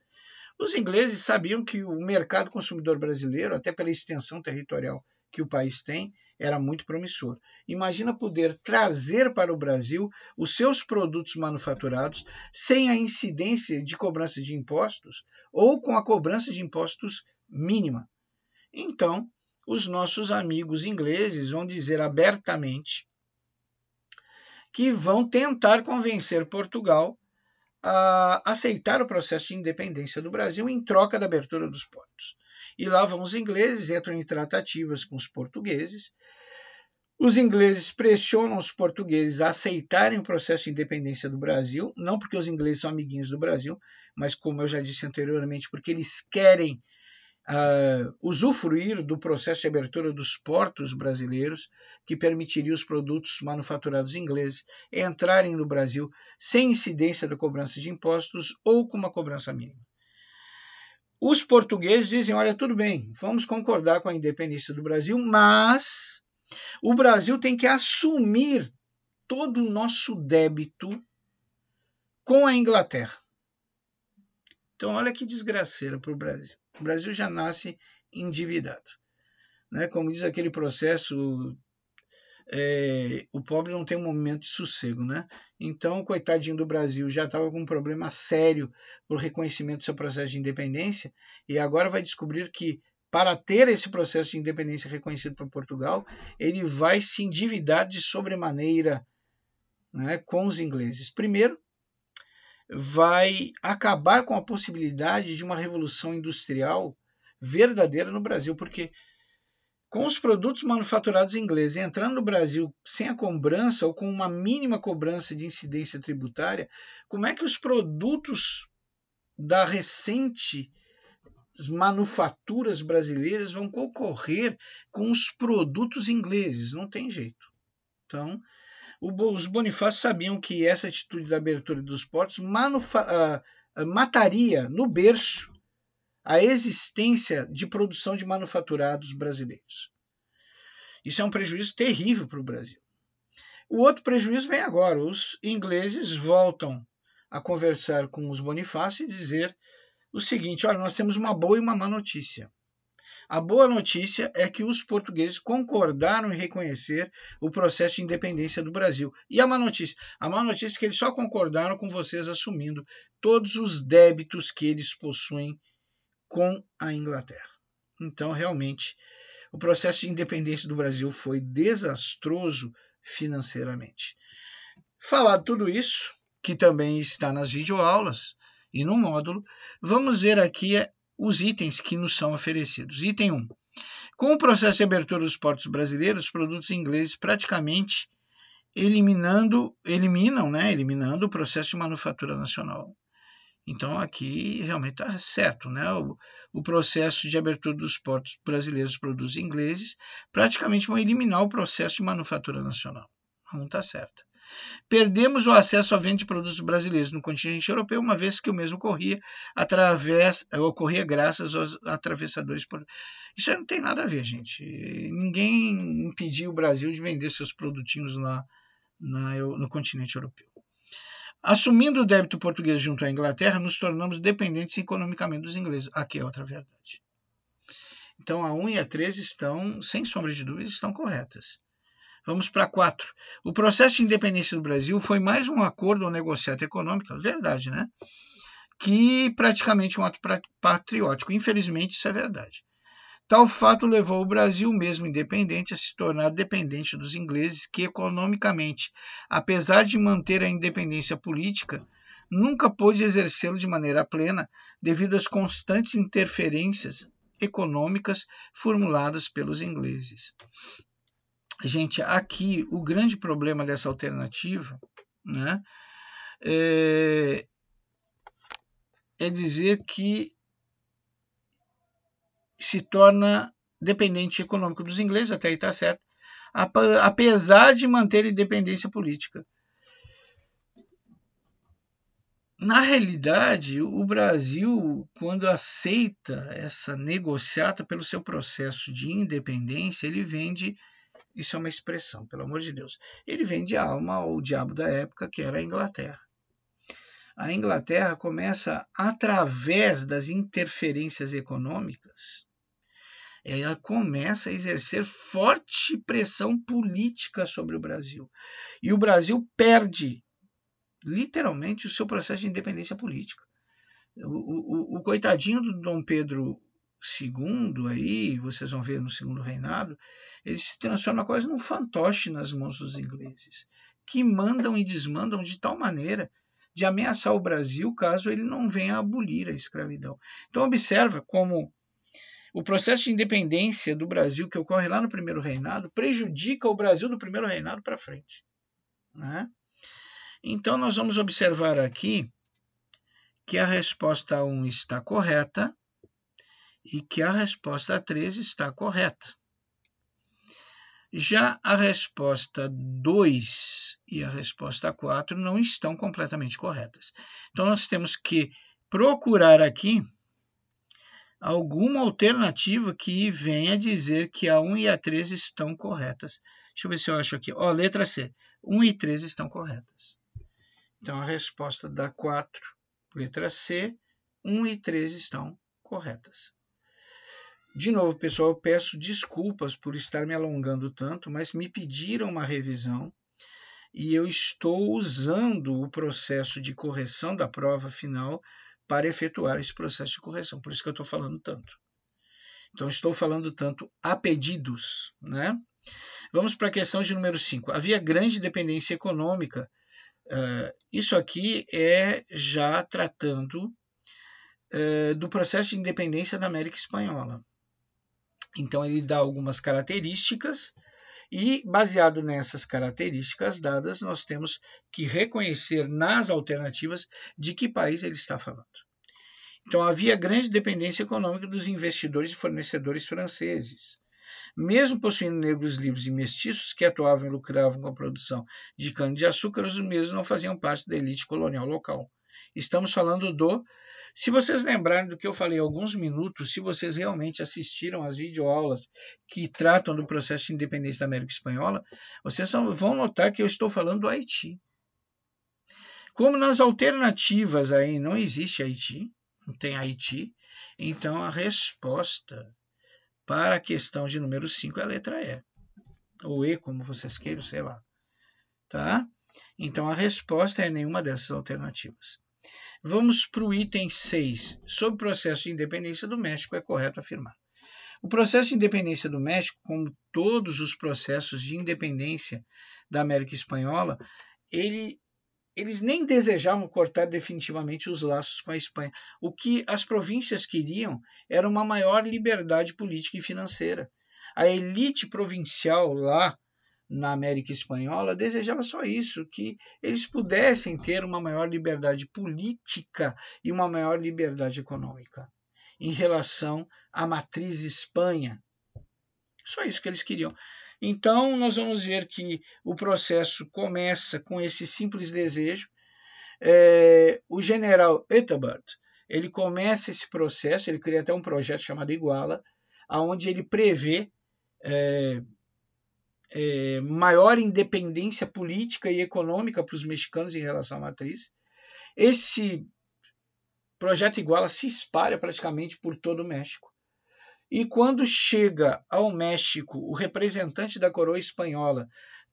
Os ingleses sabiam que o mercado consumidor brasileiro, até pela extensão territorial que o país tem, era muito promissor. Imagina poder trazer para o Brasil os seus produtos manufaturados sem a incidência de cobrança de impostos ou com a cobrança de impostos mínima. Então, os nossos amigos ingleses vão dizer abertamente que vão tentar convencer Portugal a aceitar o processo de independência do Brasil em troca da abertura dos portos. E lá vão os ingleses, entram em tratativas com os portugueses. Os ingleses pressionam os portugueses a aceitarem o processo de independência do Brasil, não porque os ingleses são amiguinhos do Brasil, mas como eu já disse anteriormente, porque eles querem uh, usufruir do processo de abertura dos portos brasileiros, que permitiria os produtos manufaturados ingleses entrarem no Brasil sem incidência da cobrança de impostos ou com uma cobrança mínima. Os portugueses dizem: olha, tudo bem, vamos concordar com a independência do Brasil, mas o Brasil tem que assumir todo o nosso débito com a Inglaterra. Então, olha que desgraceira para o Brasil. O Brasil já nasce endividado. Né? Como diz aquele processo, é, o pobre não tem um momento de sossego. Né? Então, o coitadinho do Brasil já estava com um problema sério por reconhecimento do seu processo de independência e agora vai descobrir que para ter esse processo de independência reconhecido por Portugal, ele vai se endividar de sobremaneira né, com os ingleses. Primeiro, vai acabar com a possibilidade de uma revolução industrial verdadeira no Brasil, porque com os produtos manufaturados ingleses entrando no Brasil sem a cobrança ou com uma mínima cobrança de incidência tributária, como é que os produtos da recente manufaturas brasileiras vão concorrer com os produtos ingleses? Não tem jeito. Então, os Bonifácio sabiam que essa atitude da abertura dos portos ah, ah, mataria no berço a existência de produção de manufaturados brasileiros. Isso é um prejuízo terrível para o Brasil. O outro prejuízo vem agora. Os ingleses voltam a conversar com os Bonifácio e dizer o seguinte: olha, nós temos uma boa e uma má notícia. A boa notícia é que os portugueses concordaram em reconhecer o processo de independência do Brasil. E a má notícia? A má notícia é que eles só concordaram com vocês assumindo todos os débitos que eles possuem com a Inglaterra. Então, realmente, o processo de independência do Brasil foi desastroso financeiramente. Falado tudo isso, que também está nas videoaulas e no módulo, vamos ver aqui os itens que nos são oferecidos. Item 1. Com o processo de abertura dos portos brasileiros, os produtos ingleses praticamente eliminando, eliminam, né, eliminando o processo de manufatura nacional. Então aqui realmente está certo, né? O, o, processo de abertura dos portos brasileiros produtos ingleses praticamente vão eliminar o processo de manufatura nacional. Não está certo perdemos o acesso à venda de produtos brasileiros no continente europeu, uma vez que o mesmo ocorria, através, ocorria graças aos atravessadores. Por... Isso não tem nada a ver, gente. Ninguém impediu o Brasil de vender seus produtinhos lá na, no continente europeu. Assumindo o débito português junto à Inglaterra, nos tornamos dependentes economicamente dos ingleses. Aqui é outra verdade. Então a 1 e a 3 estão, sem sombra de dúvida, estão corretas. Vamos para quatro. O processo de independência do Brasil foi mais um acordo ou um negociato econômico, é verdade, né? Que praticamente um ato patriótico. Infelizmente, isso é verdade. Tal fato levou o Brasil, mesmo independente, a se tornar dependente dos ingleses, que economicamente, apesar de manter a independência política, nunca pôde exercê-lo de maneira plena devido às constantes interferências econômicas formuladas pelos ingleses gente, aqui o grande problema dessa alternativa né, é, é dizer que se torna dependente econômico dos ingleses, até aí está certo, apesar de manter independência política. Na realidade, o Brasil, quando aceita essa negociata pelo seu processo de independência, ele vende isso é uma expressão, pelo amor de Deus. Ele vem de alma ou diabo da época, que era a Inglaterra. A Inglaterra começa, através das interferências econômicas, ela começa a exercer forte pressão política sobre o Brasil. E o Brasil perde, literalmente, o seu processo de independência política. O, o, o coitadinho do Dom Pedro II, aí, vocês vão ver no segundo reinado, ele se transforma quase num fantoche nas mãos dos ingleses, que mandam e desmandam de tal maneira de ameaçar o Brasil caso ele não venha abolir a escravidão. Então observa como o processo de independência do Brasil que ocorre lá no primeiro reinado prejudica o Brasil do primeiro reinado para frente. Né? Então nós vamos observar aqui que a resposta 1 está correta e que a resposta 3 está correta. Já a resposta 2 e a resposta 4 não estão completamente corretas. Então, nós temos que procurar aqui alguma alternativa que venha dizer que a 1 e a 3 estão corretas. Deixa eu ver se eu acho aqui. Ó, letra C. 1 e 3 estão corretas. Então, a resposta da 4, letra C, 1 e 3 estão corretas. De novo, pessoal, eu peço desculpas por estar me alongando tanto, mas me pediram uma revisão e eu estou usando o processo de correção da prova final para efetuar esse processo de correção. Por isso que eu estou falando tanto. Então, estou falando tanto a pedidos. Né? Vamos para a questão de número 5. Havia grande dependência econômica. Uh, isso aqui é já tratando uh, do processo de independência da América Espanhola. Então ele dá algumas características e baseado nessas características dadas, nós temos que reconhecer nas alternativas de que país ele está falando. Então havia grande dependência econômica dos investidores e fornecedores franceses. Mesmo possuindo negros livres e mestiços que atuavam e lucravam com a produção de cana-de-açúcar, os mesmos não faziam parte da elite colonial local. Estamos falando do se vocês lembrarem do que eu falei há alguns minutos, se vocês realmente assistiram às videoaulas que tratam do processo de independência da América Espanhola, vocês vão notar que eu estou falando do Haiti. Como nas alternativas aí não existe Haiti, não tem Haiti, então a resposta para a questão de número 5 é a letra E. Ou E, como vocês queiram, sei lá. Tá? Então a resposta é nenhuma dessas alternativas. Vamos para o item 6. Sobre o processo de independência do México, é correto afirmar. O processo de independência do México, como todos os processos de independência da América Espanhola, ele, eles nem desejavam cortar definitivamente os laços com a Espanha. O que as províncias queriam era uma maior liberdade política e financeira. A elite provincial lá na América Espanhola desejava só isso, que eles pudessem ter uma maior liberdade política e uma maior liberdade econômica em relação à matriz Espanha. Só isso que eles queriam. Então, nós vamos ver que o processo começa com esse simples desejo. É, o general Ethelbert, ele começa esse processo, ele cria até um projeto chamado Iguala, aonde ele prevê é, é, maior independência política e econômica para os mexicanos em relação à matriz. Esse projeto Iguala se espalha praticamente por todo o México. E quando chega ao México o representante da coroa espanhola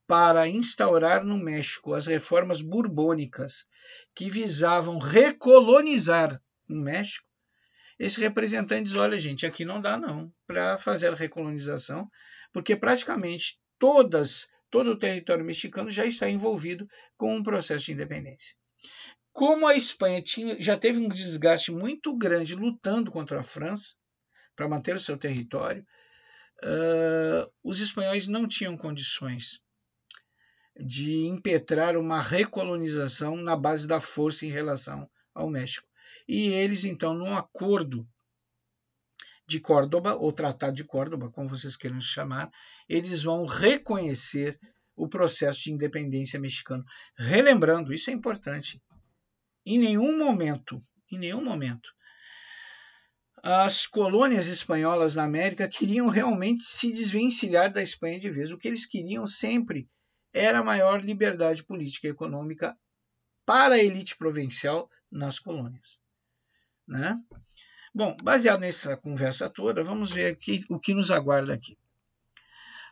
para instaurar no México as reformas burbônicas que visavam recolonizar o México, esse representante diz: olha, gente, aqui não dá não para fazer a recolonização, porque praticamente todas, todo o território mexicano já está envolvido com um processo de independência. Como a Espanha tinha, já teve um desgaste muito grande lutando contra a França para manter o seu território, uh, os espanhóis não tinham condições de impetrar uma recolonização na base da força em relação ao México. E eles, então, num acordo de Córdoba, ou Tratado de Córdoba, como vocês queiram chamar, eles vão reconhecer o processo de independência mexicano. Relembrando, isso é importante, em nenhum momento, em nenhum momento, as colônias espanholas na América queriam realmente se desvencilhar da Espanha de vez. O que eles queriam sempre era maior liberdade política e econômica para a elite provincial nas colônias. Né? Bom, baseado nessa conversa toda, vamos ver aqui o que nos aguarda aqui.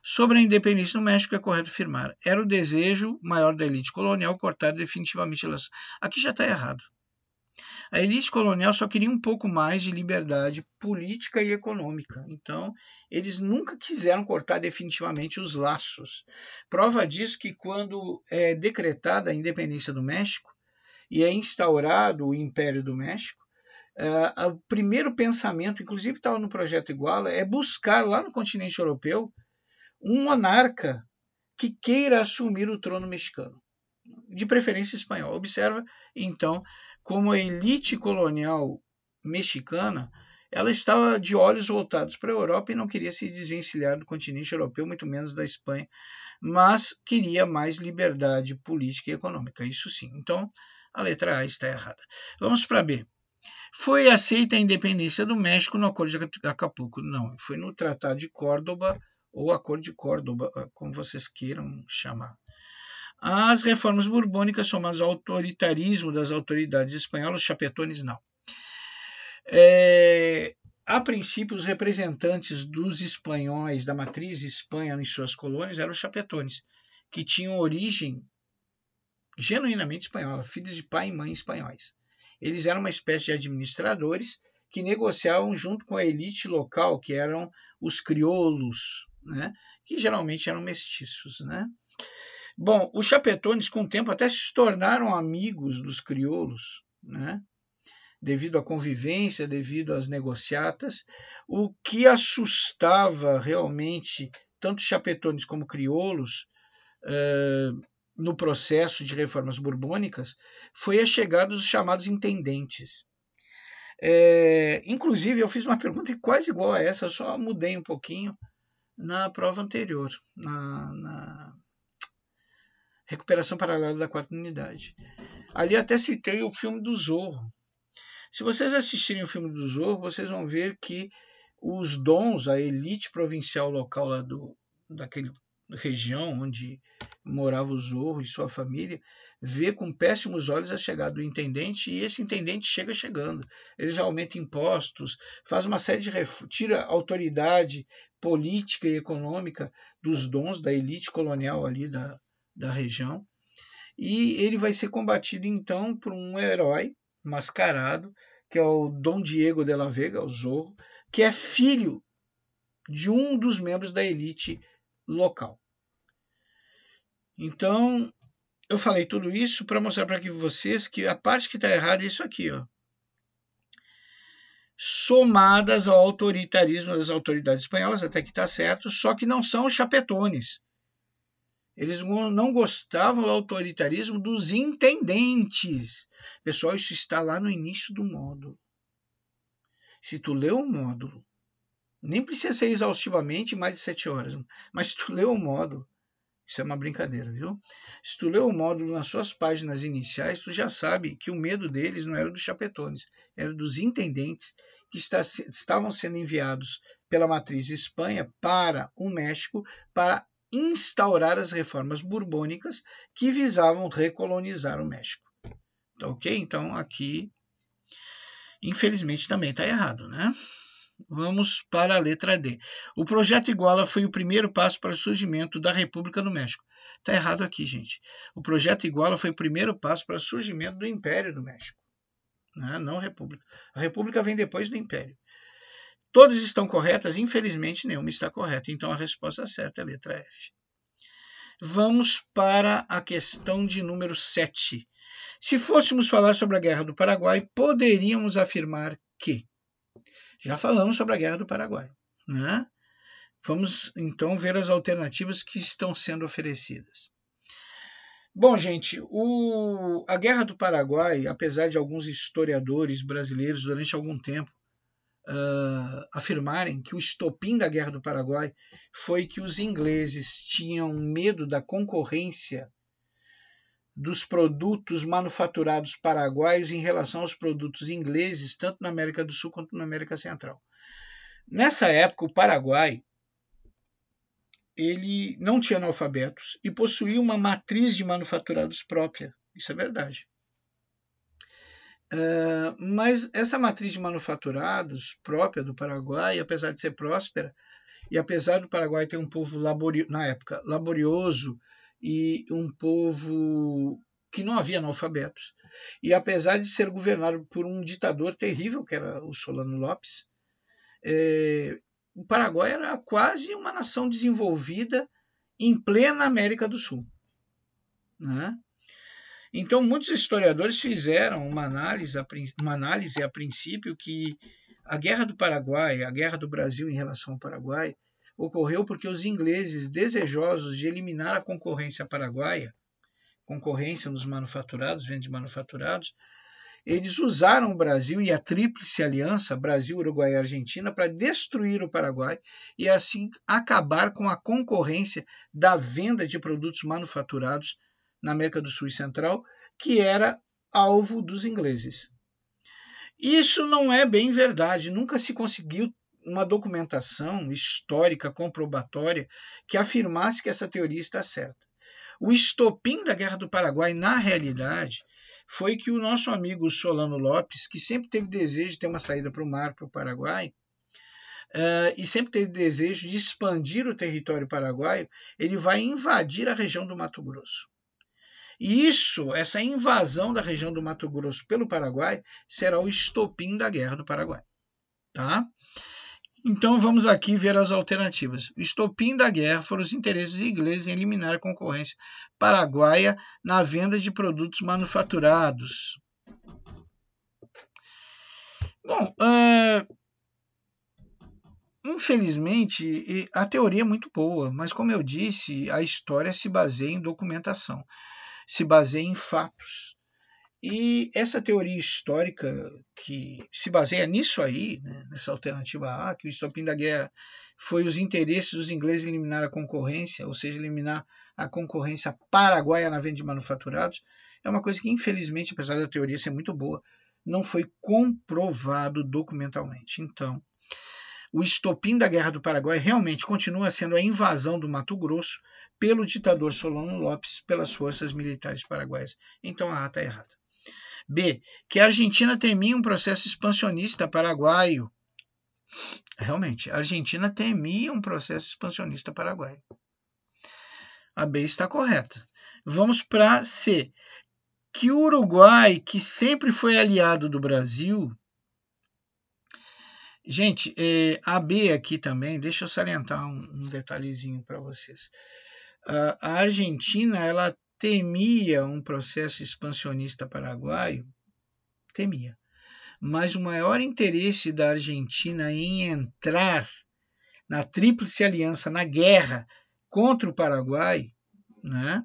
Sobre a independência do México, é correto afirmar, era o desejo maior da elite colonial cortar definitivamente elas. Aqui já está errado. A elite colonial só queria um pouco mais de liberdade política e econômica. Então, eles nunca quiseram cortar definitivamente os laços. Prova disso que quando é decretada a independência do México e é instaurado o Império do México, Uh, o primeiro pensamento, inclusive estava no projeto Iguala, é buscar lá no continente europeu um monarca que queira assumir o trono mexicano, de preferência espanhol. Observa, então, como a elite colonial mexicana ela estava de olhos voltados para a Europa e não queria se desvencilhar do continente europeu, muito menos da Espanha, mas queria mais liberdade política e econômica, isso sim. Então, a letra A está errada. Vamos para B. Foi aceita a independência do México no Acordo de Acapulco? Não, foi no Tratado de Córdoba ou Acordo de Córdoba, ah, como vocês queiram chamar. As reformas borbônicas somadas ao autoritarismo das autoridades espanholas, chapetones, não. É, a princípio, os representantes dos espanhóis, da matriz Espanha em suas colônias, eram os chapetones, que tinham origem genuinamente espanhola, filhos de pai e mãe espanhóis eles eram uma espécie de administradores que negociavam junto com a elite local, que eram os crioulos, né? que geralmente eram mestiços. Né? Bom, os chapetones, com o tempo, até se tornaram amigos dos crioulos, né? devido à convivência, devido às negociatas, o que assustava realmente tanto chapetones como crioulos, uh, no processo de reformas borbônicas foi a chegada dos chamados intendentes. É, inclusive, eu fiz uma pergunta quase igual a essa, só mudei um pouquinho na prova anterior, na, na recuperação paralela da quarta unidade. Ali até citei o filme do Zorro. Se vocês assistirem o filme do Zorro, vocês vão ver que os dons, a elite provincial local lá do, daquele região onde morava o Zorro e sua família, vê com péssimos olhos a chegada do intendente e esse intendente chega chegando. ele já aumenta impostos, faz uma série de ref... tira autoridade política e econômica dos dons da elite colonial ali da, da região. E ele vai ser combatido então por um herói mascarado, que é o Dom Diego de la Vega, o Zorro, que é filho de um dos membros da elite local. Então, eu falei tudo isso para mostrar para vocês que a parte que está errada é isso aqui, ó. Somadas ao autoritarismo das autoridades espanholas, até que está certo, só que não são chapetones. Eles não gostavam do autoritarismo dos intendentes. Pessoal, isso está lá no início do módulo. Se tu lê o módulo nem precisa ser exaustivamente mais de sete horas, mas se tu leu o módulo, isso é uma brincadeira, viu? Se tu leu o módulo nas suas páginas iniciais, tu já sabe que o medo deles não era dos chapetones, era dos intendentes que está, estavam sendo enviados pela matriz Espanha para o México para instaurar as reformas borbônicas que visavam recolonizar o México. Tá ok? Então aqui, infelizmente, também está errado, né? Vamos para a letra D. O projeto Iguala foi o primeiro passo para o surgimento da República do México. Está errado aqui, gente. O projeto Iguala foi o primeiro passo para o surgimento do Império do México. Né? Não, não República. A República vem depois do Império. Todas estão corretas? Infelizmente, nenhuma está correta. Então, a resposta certa é a letra F. Vamos para a questão de número 7. Se fôssemos falar sobre a Guerra do Paraguai, poderíamos afirmar que já falamos sobre a Guerra do Paraguai. Né? Vamos então ver as alternativas que estão sendo oferecidas. Bom, gente, o, a Guerra do Paraguai, apesar de alguns historiadores brasileiros durante algum tempo uh, afirmarem que o estopim da Guerra do Paraguai foi que os ingleses tinham medo da concorrência dos produtos manufaturados paraguaios em relação aos produtos ingleses, tanto na América do Sul quanto na América Central. Nessa época, o Paraguai ele não tinha analfabetos e possuía uma matriz de manufaturados própria. Isso é verdade. Uh, mas essa matriz de manufaturados própria do Paraguai, apesar de ser próspera, e apesar do Paraguai ter um povo na época laborioso, e um povo que não havia analfabetos. E apesar de ser governado por um ditador terrível, que era o Solano Lopes, é, o Paraguai era quase uma nação desenvolvida em plena América do Sul. Né? Então, muitos historiadores fizeram uma análise, uma análise a princípio que a guerra do Paraguai, a guerra do Brasil em relação ao Paraguai, ocorreu porque os ingleses, desejosos de eliminar a concorrência paraguaia, concorrência nos manufaturados, venda de manufaturados, eles usaram o Brasil e a Tríplice Aliança, Brasil, Uruguai e Argentina, para destruir o Paraguai e assim acabar com a concorrência da venda de produtos manufaturados na América do Sul e Central, que era alvo dos ingleses. Isso não é bem verdade, nunca se conseguiu uma documentação histórica comprobatória que afirmasse que essa teoria está certa. O estopim da Guerra do Paraguai, na realidade, foi que o nosso amigo Solano Lopes, que sempre teve desejo de ter uma saída para o mar, para o Paraguai, uh, e sempre teve desejo de expandir o território paraguaio, ele vai invadir a região do Mato Grosso. E isso, essa invasão da região do Mato Grosso pelo Paraguai, será o estopim da Guerra do Paraguai. Tá? Então vamos aqui ver as alternativas. O estopim da guerra foram os interesses ingleses em eliminar a concorrência paraguaia na venda de produtos manufaturados. Bom, uh, infelizmente, a teoria é muito boa, mas como eu disse, a história se baseia em documentação, se baseia em fatos. E essa teoria histórica que se baseia nisso aí, né, nessa alternativa A, que o estopim da guerra foi os interesses dos ingleses eliminar a concorrência, ou seja, eliminar a concorrência paraguaia na venda de manufaturados, é uma coisa que, infelizmente, apesar da teoria ser muito boa, não foi comprovado documentalmente. Então, o estopim da Guerra do Paraguai realmente continua sendo a invasão do Mato Grosso pelo ditador Solano Lopes pelas forças militares paraguaias. Então a ata está errada. B. Que a Argentina temia um processo expansionista paraguaio. Realmente, a Argentina temia um processo expansionista paraguaio. A B está correta. Vamos para C. Que o Uruguai, que sempre foi aliado do Brasil. Gente, é, a B aqui também, deixa eu salientar um, um detalhezinho para vocês. a Argentina, ela temia um processo expansionista paraguaio? Temia. Mas o maior interesse da Argentina em entrar na Tríplice Aliança, na guerra contra o Paraguai, né,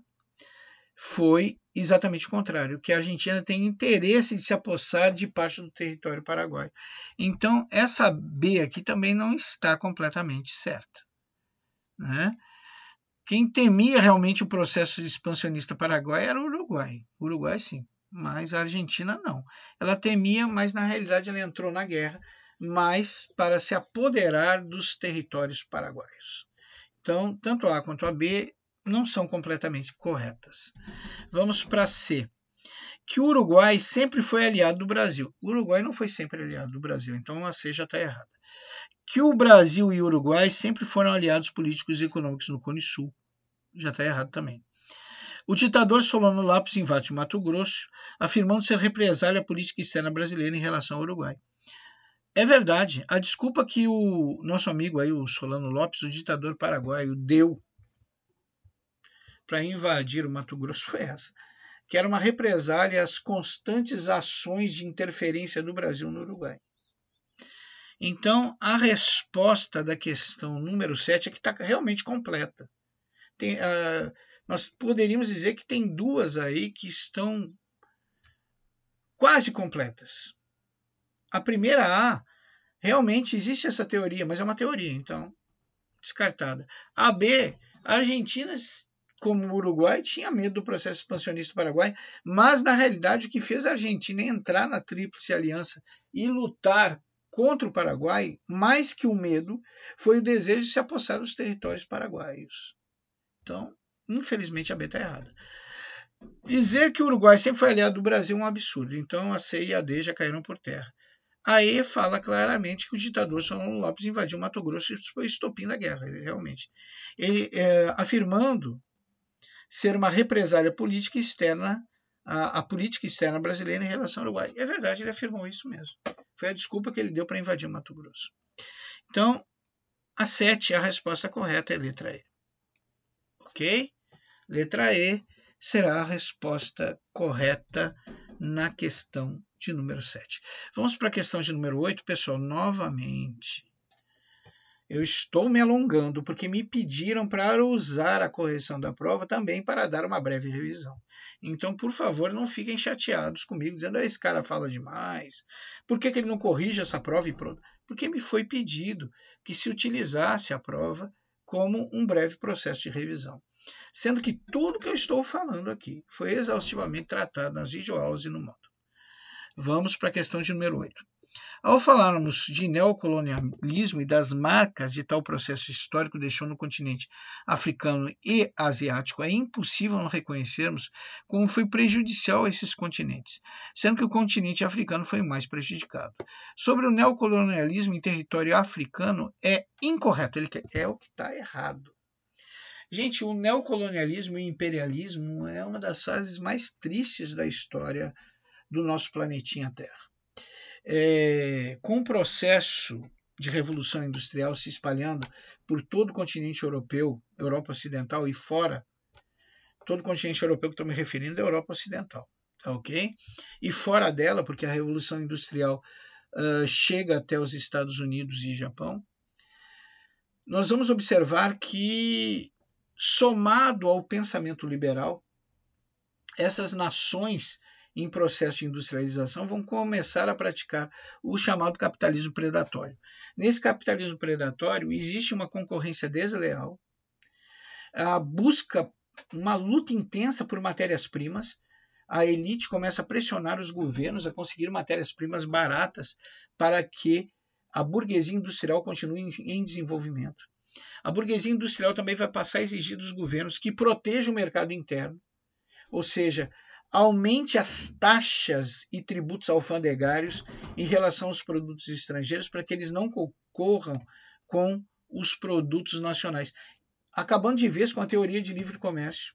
foi exatamente o contrário, que a Argentina tem interesse de se apossar de parte do território paraguaio. Então, essa B aqui também não está completamente certa. Né? Quem temia realmente o processo expansionista paraguaio era o Uruguai. O Uruguai, sim, mas a Argentina não. Ela temia, mas na realidade ela entrou na guerra mais para se apoderar dos territórios paraguaios. Então, tanto A quanto a B não são completamente corretas. Vamos para C. Que o Uruguai sempre foi aliado do Brasil. O Uruguai não foi sempre aliado do Brasil, então a C já está errada que o Brasil e o Uruguai sempre foram aliados políticos e econômicos no Cone Sul. Já está errado também. O ditador Solano Lopes invade o Mato Grosso, afirmando ser represália à política externa brasileira em relação ao Uruguai. É verdade. A desculpa que o nosso amigo aí, o Solano Lopes, o ditador paraguaio, deu para invadir o Mato Grosso foi essa, que era uma represália às constantes ações de interferência do Brasil no Uruguai. Então, a resposta da questão número 7 é que está realmente completa. Tem, uh, nós poderíamos dizer que tem duas aí que estão quase completas. A primeira A, realmente existe essa teoria, mas é uma teoria, então, descartada. A B, a Argentina, como Uruguai, tinha medo do processo expansionista do Paraguai, mas na realidade o que fez a Argentina entrar na Tríplice Aliança e lutar contra o Paraguai, mais que o medo, foi o desejo de se apossar dos territórios paraguaios. Então, infelizmente, a B está errada. Dizer que o Uruguai sempre foi aliado do Brasil é um absurdo, então a C e a D já caíram por terra. A E fala claramente que o ditador Solano Lopes invadiu Mato Grosso e foi estopim da guerra, realmente. Ele é, afirmando ser uma represália política externa, a, a política externa brasileira em relação ao Uruguai. É verdade, ele afirmou isso mesmo. Foi a desculpa que ele deu para invadir o Mato Grosso. Então, a 7, é a resposta correta é letra E. Ok? Letra E será a resposta correta na questão de número 7. Vamos para a questão de número 8, pessoal, novamente eu estou me alongando porque me pediram para usar a correção da prova também para dar uma breve revisão. Então, por favor, não fiquem chateados comigo dizendo: ah, esse cara fala demais. Por que, que ele não corrige essa prova e pronto? Porque me foi pedido que se utilizasse a prova como um breve processo de revisão. Sendo que tudo que eu estou falando aqui foi exaustivamente tratado nas videoaulas e no modo. Vamos para a questão de número 8. Ao falarmos de neocolonialismo e das marcas de tal processo histórico deixou no continente africano e asiático, é impossível não reconhecermos como foi prejudicial a esses continentes, sendo que o continente africano foi mais prejudicado. Sobre o neocolonialismo em território africano é incorreto, ele é o que está errado. Gente, o neocolonialismo e o imperialismo é uma das fases mais tristes da história do nosso planetinha Terra é, com o processo de revolução industrial se espalhando por todo o continente europeu, Europa Ocidental e fora, todo o continente europeu que estou me referindo é Europa Ocidental, tá ok? E fora dela, porque a revolução industrial uh, chega até os Estados Unidos e Japão, nós vamos observar que, somado ao pensamento liberal, essas nações em processo de industrialização vão começar a praticar o chamado capitalismo predatório. Nesse capitalismo predatório existe uma concorrência desleal, a busca, uma luta intensa por matérias-primas. A elite começa a pressionar os governos a conseguir matérias-primas baratas para que a burguesia industrial continue em desenvolvimento. A burguesia industrial também vai passar a exigir dos governos que protejam o mercado interno, ou seja, aumente as taxas e tributos alfandegários em relação aos produtos estrangeiros para que eles não concorram com os produtos nacionais, acabando de vez com a teoria de livre comércio.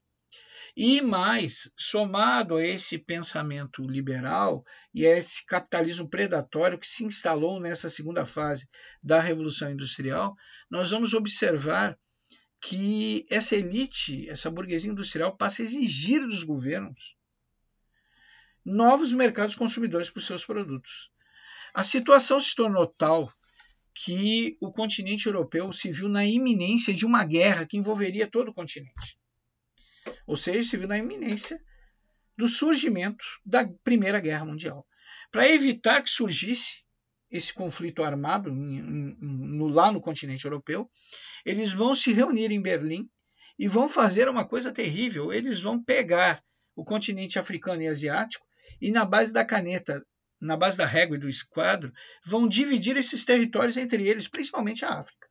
E mais, somado a esse pensamento liberal e a esse capitalismo predatório que se instalou nessa segunda fase da Revolução Industrial, nós vamos observar que essa elite, essa burguesia industrial, passa a exigir dos governos novos mercados consumidores para os seus produtos. A situação se tornou tal que o continente europeu se viu na iminência de uma guerra que envolveria todo o continente. Ou seja, se viu na iminência do surgimento da Primeira Guerra Mundial. Para evitar que surgisse esse conflito armado em, em, no, lá no continente europeu, eles vão se reunir em Berlim e vão fazer uma coisa terrível. Eles vão pegar o continente africano e asiático e na base da caneta, na base da régua e do esquadro, vão dividir esses territórios entre eles, principalmente a África.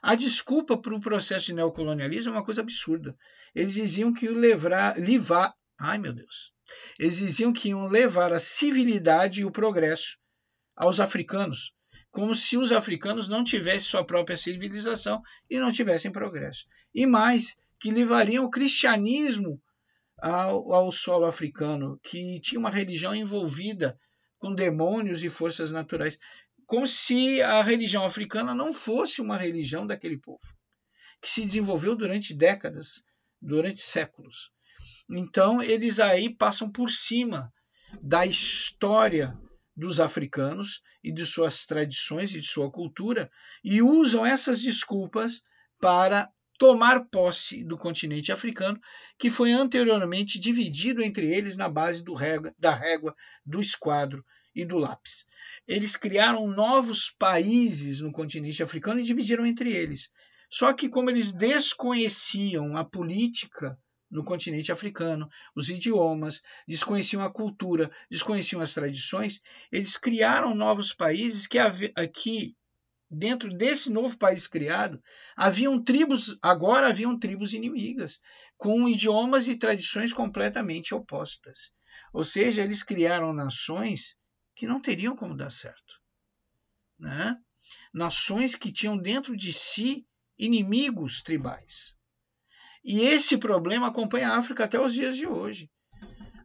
A desculpa para o processo de neocolonialismo é uma coisa absurda. Eles diziam que o levar, livrar, ai meu Deus, eles diziam que iam levar a civilidade e o progresso aos africanos, como se os africanos não tivessem sua própria civilização e não tivessem progresso. E mais, que levariam o cristianismo ao, ao solo africano, que tinha uma religião envolvida com demônios e forças naturais, como se a religião africana não fosse uma religião daquele povo, que se desenvolveu durante décadas, durante séculos. Então, eles aí passam por cima da história dos africanos e de suas tradições e de sua cultura e usam essas desculpas para tomar posse do continente africano, que foi anteriormente dividido entre eles na base régua, da régua, do esquadro e do lápis. Eles criaram novos países no continente africano e dividiram entre eles. Só que, como eles desconheciam a política no continente africano, os idiomas, desconheciam a cultura, desconheciam as tradições, eles criaram novos países que, que dentro desse novo país criado, haviam tribos, agora haviam tribos inimigas, com idiomas e tradições completamente opostas. Ou seja, eles criaram nações que não teriam como dar certo. Né? Nações que tinham dentro de si inimigos tribais. E esse problema acompanha a África até os dias de hoje.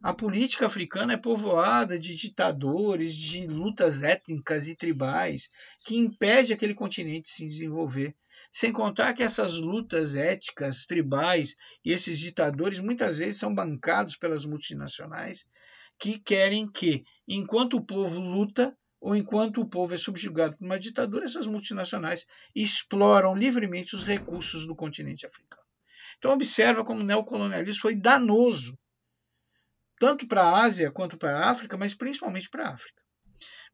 A política africana é povoada de ditadores, de lutas étnicas e tribais, que impede aquele continente se desenvolver. Sem contar que essas lutas éticas, tribais e esses ditadores muitas vezes são bancados pelas multinacionais que querem que, enquanto o povo luta, ou enquanto o povo é subjugado por uma ditadura, essas multinacionais exploram livremente os recursos do continente africano. Então observa como o neocolonialismo foi danoso tanto para a Ásia quanto para a África, mas principalmente para a África.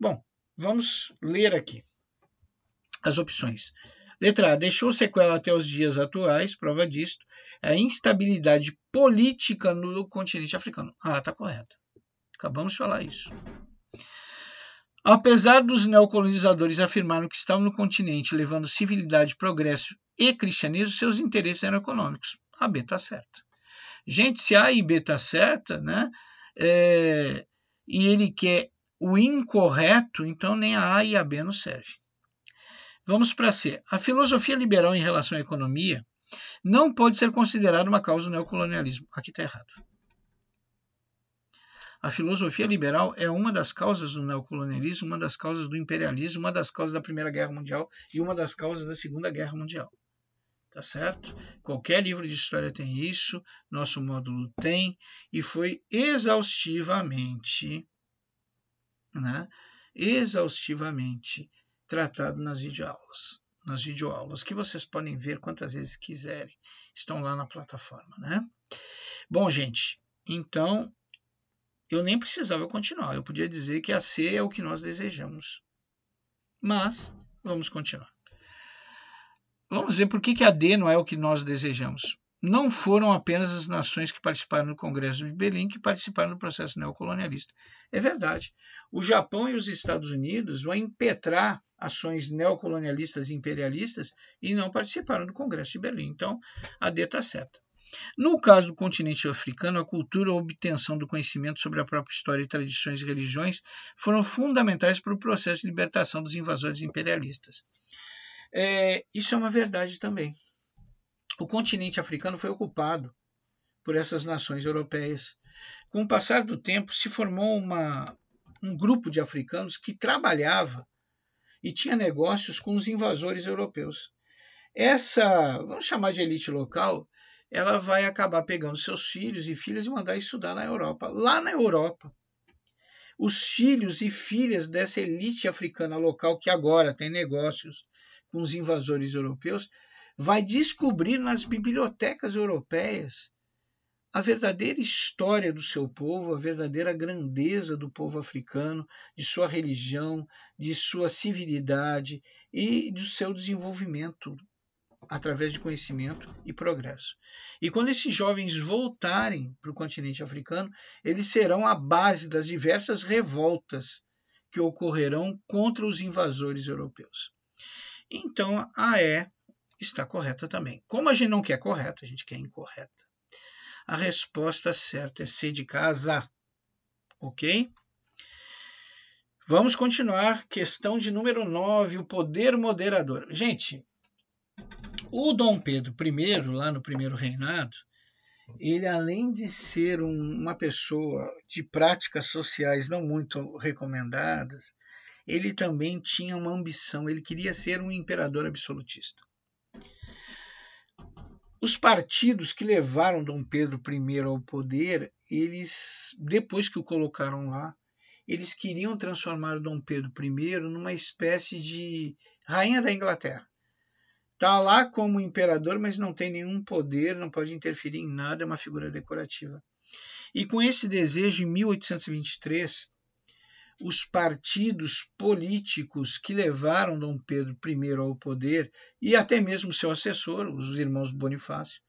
Bom, vamos ler aqui as opções. Letra A. Deixou sequela até os dias atuais, prova disto, a instabilidade política no continente africano. Ah, está correta. Acabamos de falar isso. Apesar dos neocolonizadores afirmarem que estavam no continente levando civilidade, progresso e cristianismo, seus interesses eram econômicos. A B está certa. Gente, se A e B está certa, né? É, e ele quer o incorreto, então nem a A e a B não servem. Vamos para C. A filosofia liberal em relação à economia não pode ser considerada uma causa do neocolonialismo. Aqui está errado. A filosofia liberal é uma das causas do neocolonialismo, uma das causas do imperialismo, uma das causas da Primeira Guerra Mundial e uma das causas da Segunda Guerra Mundial tá certo? Qualquer livro de história tem isso, nosso módulo tem, e foi exaustivamente, né? Exaustivamente tratado nas videoaulas, nas videoaulas que vocês podem ver quantas vezes quiserem, estão lá na plataforma, né? Bom, gente, então eu nem precisava continuar, eu podia dizer que a C é o que nós desejamos, mas vamos continuar vamos ver por que, que a D não é o que nós desejamos. Não foram apenas as nações que participaram do Congresso de Berlim que participaram do processo neocolonialista. É verdade. O Japão e os Estados Unidos vão impetrar ações neocolonialistas e imperialistas e não participaram do Congresso de Berlim. Então, a D está certa. No caso do continente africano, a cultura e a obtenção do conhecimento sobre a própria história, tradições e religiões foram fundamentais para o processo de libertação dos invasores imperialistas. É, isso é uma verdade também. O continente africano foi ocupado por essas nações europeias. Com o passar do tempo, se formou uma, um grupo de africanos que trabalhava e tinha negócios com os invasores europeus. Essa, vamos chamar de elite local, ela vai acabar pegando seus filhos e filhas e mandar estudar na Europa. Lá na Europa, os filhos e filhas dessa elite africana local que agora tem negócios com os invasores europeus, vai descobrir nas bibliotecas europeias a verdadeira história do seu povo, a verdadeira grandeza do povo africano, de sua religião, de sua civilidade e do seu desenvolvimento através de conhecimento e progresso. E quando esses jovens voltarem para o continente africano, eles serão a base das diversas revoltas que ocorrerão contra os invasores europeus. Então a E é está correta também. Como a gente não quer correta, a gente quer incorreta. A resposta certa é C de casa. Ok? Vamos continuar. Questão de número 9, o poder moderador. Gente, o Dom Pedro I, lá no primeiro reinado, ele além de ser um, uma pessoa de práticas sociais não muito recomendadas, ele também tinha uma ambição, ele queria ser um imperador absolutista. Os partidos que levaram Dom Pedro I ao poder, eles depois que o colocaram lá, eles queriam transformar Dom Pedro I numa espécie de rainha da Inglaterra. Está lá como imperador, mas não tem nenhum poder, não pode interferir em nada, é uma figura decorativa. E com esse desejo, em 1823, os partidos políticos que levaram Dom Pedro I ao poder e até mesmo seu assessor, os irmãos Bonifácio,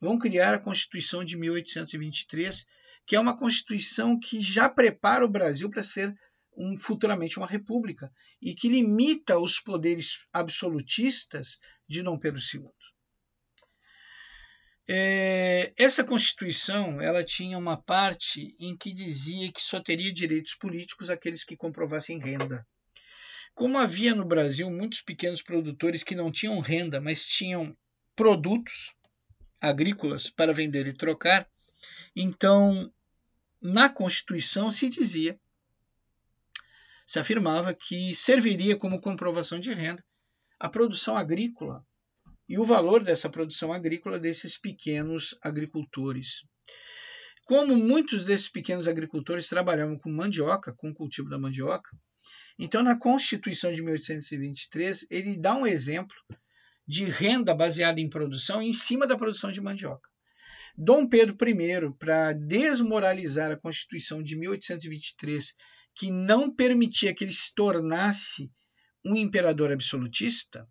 vão criar a Constituição de 1823, que é uma Constituição que já prepara o Brasil para ser um, futuramente uma república e que limita os poderes absolutistas de Dom Pedro II. É, essa Constituição ela tinha uma parte em que dizia que só teria direitos políticos aqueles que comprovassem renda. Como havia no Brasil muitos pequenos produtores que não tinham renda, mas tinham produtos agrícolas para vender e trocar, então na Constituição se dizia, se afirmava que serviria como comprovação de renda a produção agrícola e o valor dessa produção agrícola desses pequenos agricultores. Como muitos desses pequenos agricultores trabalhavam com mandioca, com o cultivo da mandioca, então na Constituição de 1823 ele dá um exemplo de renda baseada em produção em cima da produção de mandioca. Dom Pedro I, para desmoralizar a Constituição de 1823, que não permitia que ele se tornasse um imperador absolutista,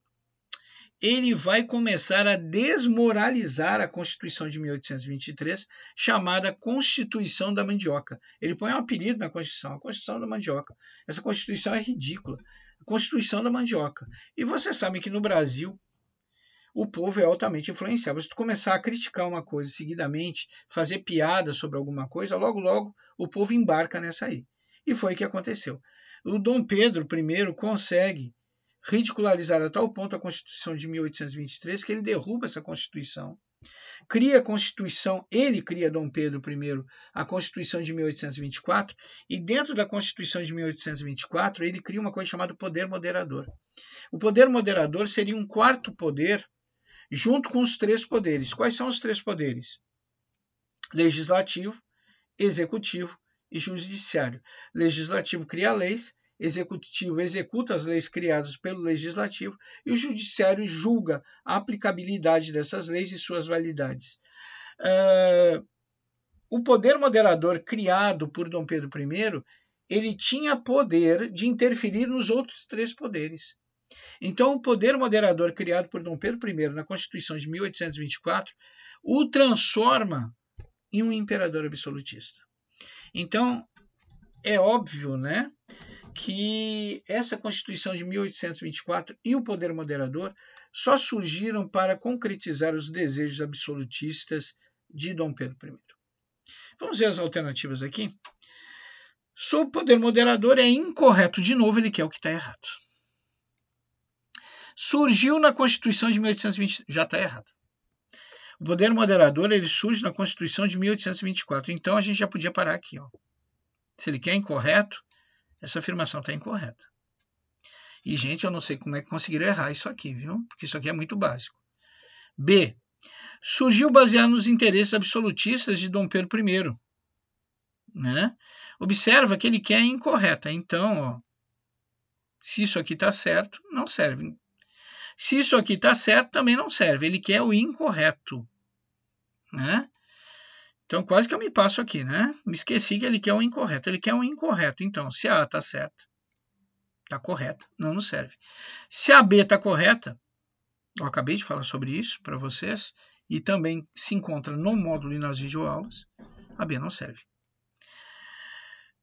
ele vai começar a desmoralizar a Constituição de 1823, chamada Constituição da Mandioca. Ele põe um apelido na Constituição, a Constituição da Mandioca. Essa Constituição é ridícula. A Constituição da Mandioca. E você sabe que no Brasil o povo é altamente influenciável. Se tu começar a criticar uma coisa seguidamente, fazer piada sobre alguma coisa, logo, logo o povo embarca nessa aí. E foi o que aconteceu. O Dom Pedro I consegue ridicularizar a tal ponto a Constituição de 1823 que ele derruba essa Constituição. Cria a Constituição, ele cria Dom Pedro I, a Constituição de 1824, e dentro da Constituição de 1824 ele cria uma coisa chamada poder moderador. O poder moderador seria um quarto poder junto com os três poderes. Quais são os três poderes? Legislativo, executivo e judiciário. Legislativo cria leis, executivo executa as leis criadas pelo legislativo e o judiciário julga a aplicabilidade dessas leis e suas validades. Uh, o poder moderador criado por Dom Pedro I, ele tinha poder de interferir nos outros três poderes. Então, o poder moderador criado por Dom Pedro I na Constituição de 1824 o transforma em um imperador absolutista. Então, é óbvio, né, que essa Constituição de 1824 e o poder moderador só surgiram para concretizar os desejos absolutistas de Dom Pedro I. Vamos ver as alternativas aqui. Sob o poder moderador é incorreto, de novo, ele quer o que está errado. Surgiu na Constituição de 1824. já está errado. O poder moderador ele surge na Constituição de 1824, então a gente já podia parar aqui. Ó se ele quer incorreto, essa afirmação está incorreta. E, gente, eu não sei como é que conseguiram errar isso aqui, viu? Porque isso aqui é muito básico. B. Surgiu baseado nos interesses absolutistas de Dom Pedro I. Né? Observa que ele quer incorreta. Então, ó, se isso aqui está certo, não serve. Se isso aqui está certo, também não serve. Ele quer o incorreto. Né? Então, quase que eu me passo aqui, né? Me esqueci que ele quer um incorreto. Ele quer um incorreto. Então, se A está certa, está correta, não nos serve. Se a B está correta, eu acabei de falar sobre isso para vocês, e também se encontra no módulo e nas videoaulas, a B não serve.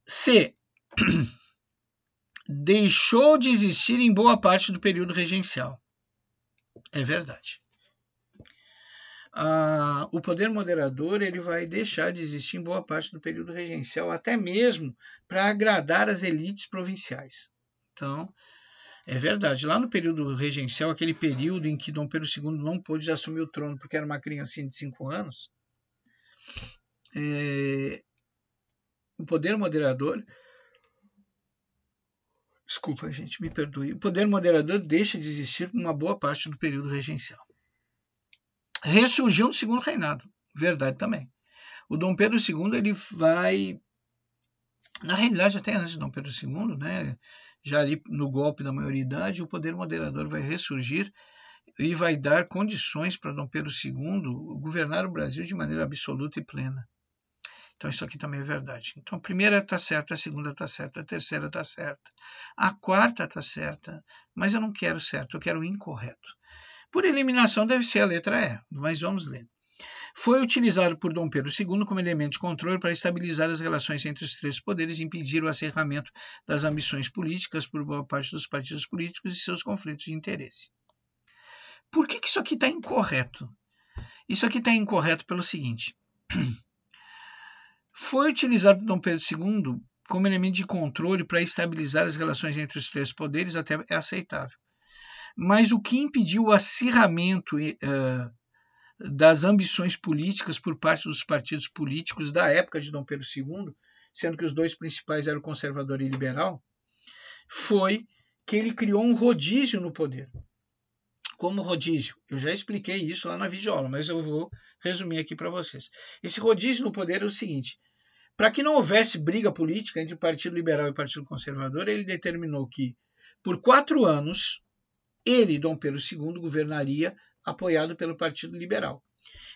C. Deixou de existir em boa parte do período regencial. É verdade o poder moderador ele vai deixar de existir em boa parte do período regencial, até mesmo para agradar as elites provinciais. Então, é verdade, lá no período regencial, aquele período em que Dom Pedro II não pôde assumir o trono porque era uma criancinha de 5 anos, é, o poder moderador. Desculpa, gente, me perdoe. O poder moderador deixa de existir por uma boa parte do período regencial ressurgiu no segundo reinado, verdade também. O Dom Pedro II ele vai, na realidade até antes de Dom Pedro II, né, já ali no golpe da maioridade, o poder moderador vai ressurgir e vai dar condições para Dom Pedro II governar o Brasil de maneira absoluta e plena. Então, isso aqui também é verdade. Então, a primeira está certa, a segunda está certa, a terceira está certa, a quarta está certa, mas eu não quero certo, eu quero incorreto. Por eliminação deve ser a letra E, mas vamos ler. Foi utilizado por Dom Pedro II como elemento de controle para estabilizar as relações entre os três poderes e impedir o acerramento das ambições políticas por boa parte dos partidos políticos e seus conflitos de interesse. Por que, que isso aqui está incorreto? Isso aqui está incorreto pelo seguinte. Foi utilizado por Dom Pedro II como elemento de controle para estabilizar as relações entre os três poderes, até é aceitável mas o que impediu o acirramento uh, das ambições políticas por parte dos partidos políticos da época de Dom Pedro II, sendo que os dois principais eram conservador e liberal, foi que ele criou um rodízio no poder. Como rodízio? Eu já expliquei isso lá na videoaula, mas eu vou resumir aqui para vocês. Esse rodízio no poder é o seguinte: para que não houvesse briga política entre o Partido Liberal e o Partido Conservador, ele determinou que, por quatro anos, ele, Dom Pedro II, governaria apoiado pelo Partido Liberal.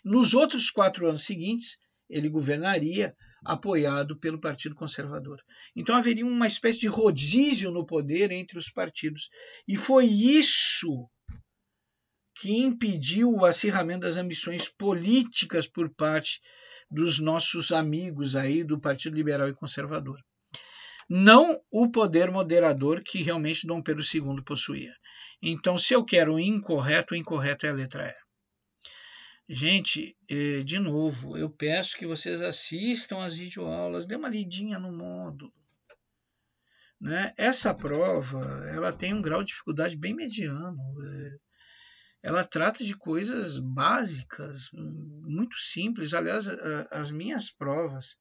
Nos outros quatro anos seguintes, ele governaria apoiado pelo Partido Conservador. Então haveria uma espécie de rodízio no poder entre os partidos. E foi isso que impediu o acirramento das ambições políticas por parte dos nossos amigos aí do Partido Liberal e Conservador não o poder moderador que realmente Dom Pedro II possuía. Então, se eu quero o incorreto, o incorreto é a letra E. Gente, eh, de novo, eu peço que vocês assistam as videoaulas, dê uma lidinha no módulo. Né? Essa prova ela tem um grau de dificuldade bem mediano. Eh. Ela trata de coisas básicas, hum, muito simples. Aliás, as minhas provas,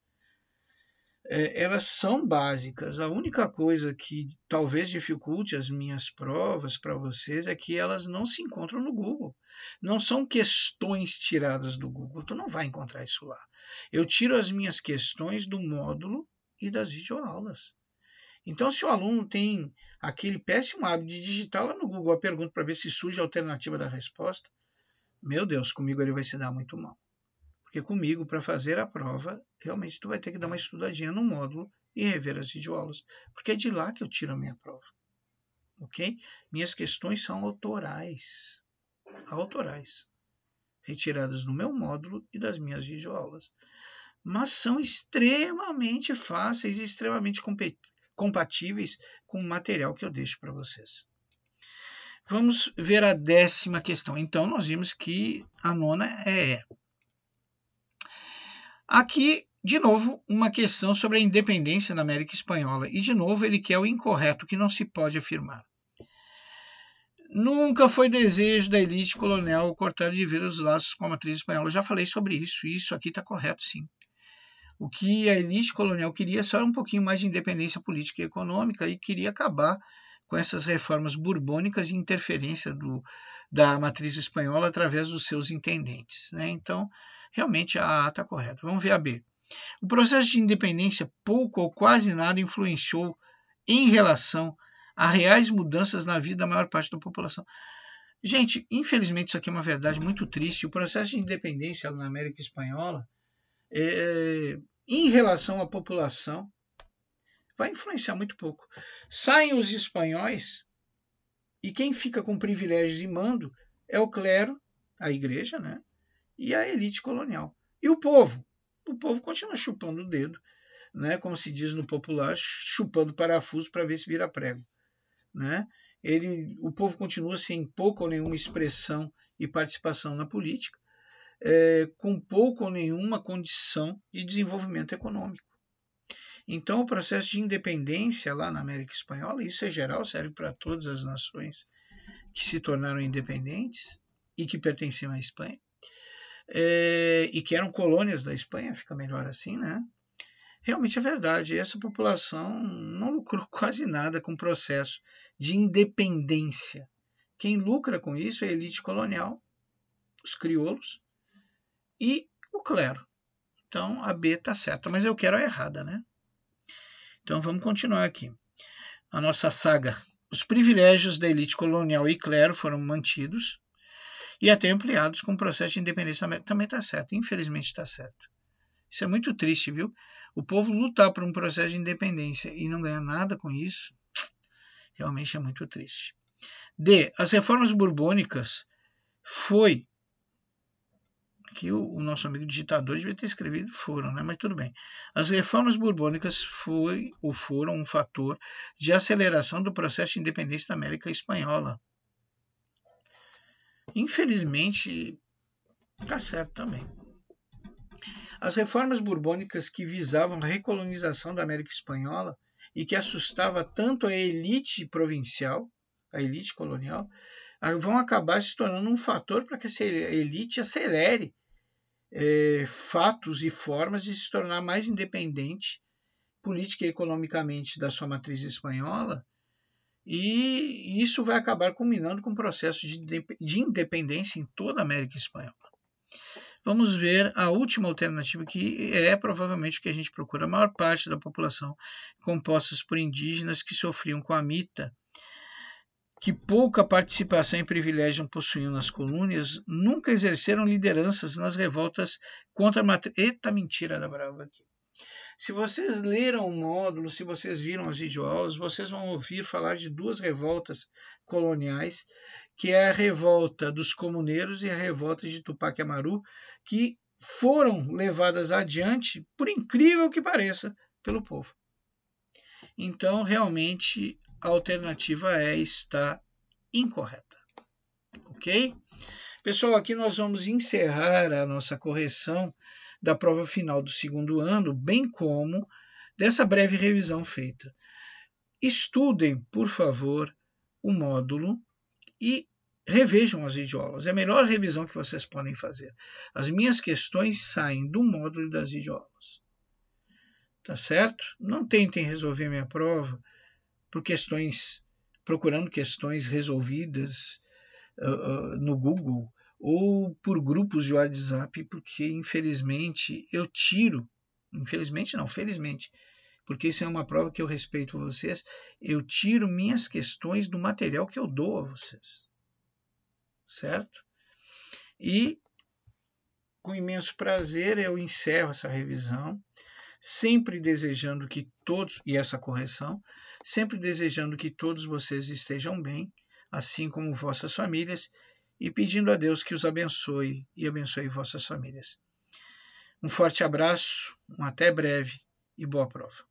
é, elas são básicas. A única coisa que talvez dificulte as minhas provas para vocês é que elas não se encontram no Google. Não são questões tiradas do Google. Tu não vai encontrar isso lá. Eu tiro as minhas questões do módulo e das videoaulas. Então, se o aluno tem aquele péssimo hábito de digitar lá no Google a pergunta para ver se surge a alternativa da resposta, meu Deus, comigo ele vai se dar muito mal. Porque comigo, para fazer a prova, realmente tu vai ter que dar uma estudadinha no módulo e rever as videoaulas, porque é de lá que eu tiro a minha prova. Ok? Minhas questões são autorais. Autorais. Retiradas do meu módulo e das minhas videoaulas. Mas são extremamente fáceis e extremamente compatíveis com o material que eu deixo para vocês. Vamos ver a décima questão. Então, nós vimos que a nona é Aqui, de novo, uma questão sobre a independência da América Espanhola. E, de novo, ele quer o incorreto, que não se pode afirmar. Nunca foi desejo da elite colonial cortar de ver os laços com a matriz espanhola. Eu já falei sobre isso, e isso aqui está correto, sim. O que a elite colonial queria é só era um pouquinho mais de independência política e econômica e queria acabar com essas reformas burbônicas e interferência do, da matriz espanhola através dos seus intendentes. Né? Então, realmente a A está correta. Vamos ver a B. O processo de independência pouco ou quase nada influenciou em relação a reais mudanças na vida da maior parte da população. Gente, infelizmente isso aqui é uma verdade muito triste. O processo de independência na América Espanhola, é, em relação à população, vai influenciar muito pouco. Saem os espanhóis e quem fica com privilégios e mando é o clero, a igreja, né? e a elite colonial. E o povo? O povo continua chupando o dedo, né? como se diz no popular, chupando parafuso para ver se vira prego. Né? Ele, o povo continua sem pouco ou nenhuma expressão e participação na política, é, com pouco ou nenhuma condição de desenvolvimento econômico. Então, o processo de independência lá na América Espanhola, isso é geral, serve para todas as nações que se tornaram independentes e que pertenciam à Espanha, é, e que eram colônias da Espanha, fica melhor assim, né? Realmente é verdade, essa população não lucrou quase nada com o processo de independência. Quem lucra com isso é a elite colonial, os crioulos e o clero. Então a B está certa, mas eu quero a errada, né? Então vamos continuar aqui. A nossa saga. Os privilégios da elite colonial e clero foram mantidos, e até ampliados com o processo de independência da América. Também está certo, infelizmente está certo. Isso é muito triste, viu? O povo lutar por um processo de independência e não ganhar nada com isso, realmente é muito triste. D. As reformas borbônicas foi que o, nosso amigo digitador devia ter escrevido foram, né? mas tudo bem. As reformas borbônicas foi ou foram um fator de aceleração do processo de independência da América Espanhola. Infelizmente, está certo também. As reformas borbônicas que visavam a recolonização da América Espanhola e que assustava tanto a elite provincial, a elite colonial, vão acabar se tornando um fator para que essa elite acelere é, fatos e formas de se tornar mais independente política e economicamente da sua matriz espanhola e isso vai acabar culminando com o processo de independência em toda a América Espanhola. Vamos ver a última alternativa, que é provavelmente o que a gente procura. A maior parte da população composta por indígenas que sofriam com a mita, que pouca participação e privilégio possuíam nas colônias, nunca exerceram lideranças nas revoltas contra a matriz. Eita, mentira da brava aqui. Se vocês leram o módulo, se vocês viram as videoaulas, vocês vão ouvir falar de duas revoltas coloniais, que é a revolta dos comuneiros e a revolta de Tupac Amaru, que foram levadas adiante, por incrível que pareça, pelo povo. Então, realmente, a alternativa é está incorreta. Ok? Pessoal, aqui nós vamos encerrar a nossa correção da prova final do segundo ano, bem como dessa breve revisão feita. Estudem, por favor, o módulo e revejam as videoaulas. É a melhor revisão que vocês podem fazer. As minhas questões saem do módulo das videoaulas. Tá certo? Não tentem resolver minha prova por questões, procurando questões resolvidas uh, uh, no Google ou por grupos de WhatsApp, porque infelizmente eu tiro, infelizmente não, felizmente, porque isso é uma prova que eu respeito vocês, eu tiro minhas questões do material que eu dou a vocês. Certo? E com imenso prazer eu encerro essa revisão, sempre desejando que todos, e essa correção, sempre desejando que todos vocês estejam bem, assim como vossas famílias, e pedindo a Deus que os abençoe e abençoe vossas famílias. Um forte abraço, um até breve e boa prova.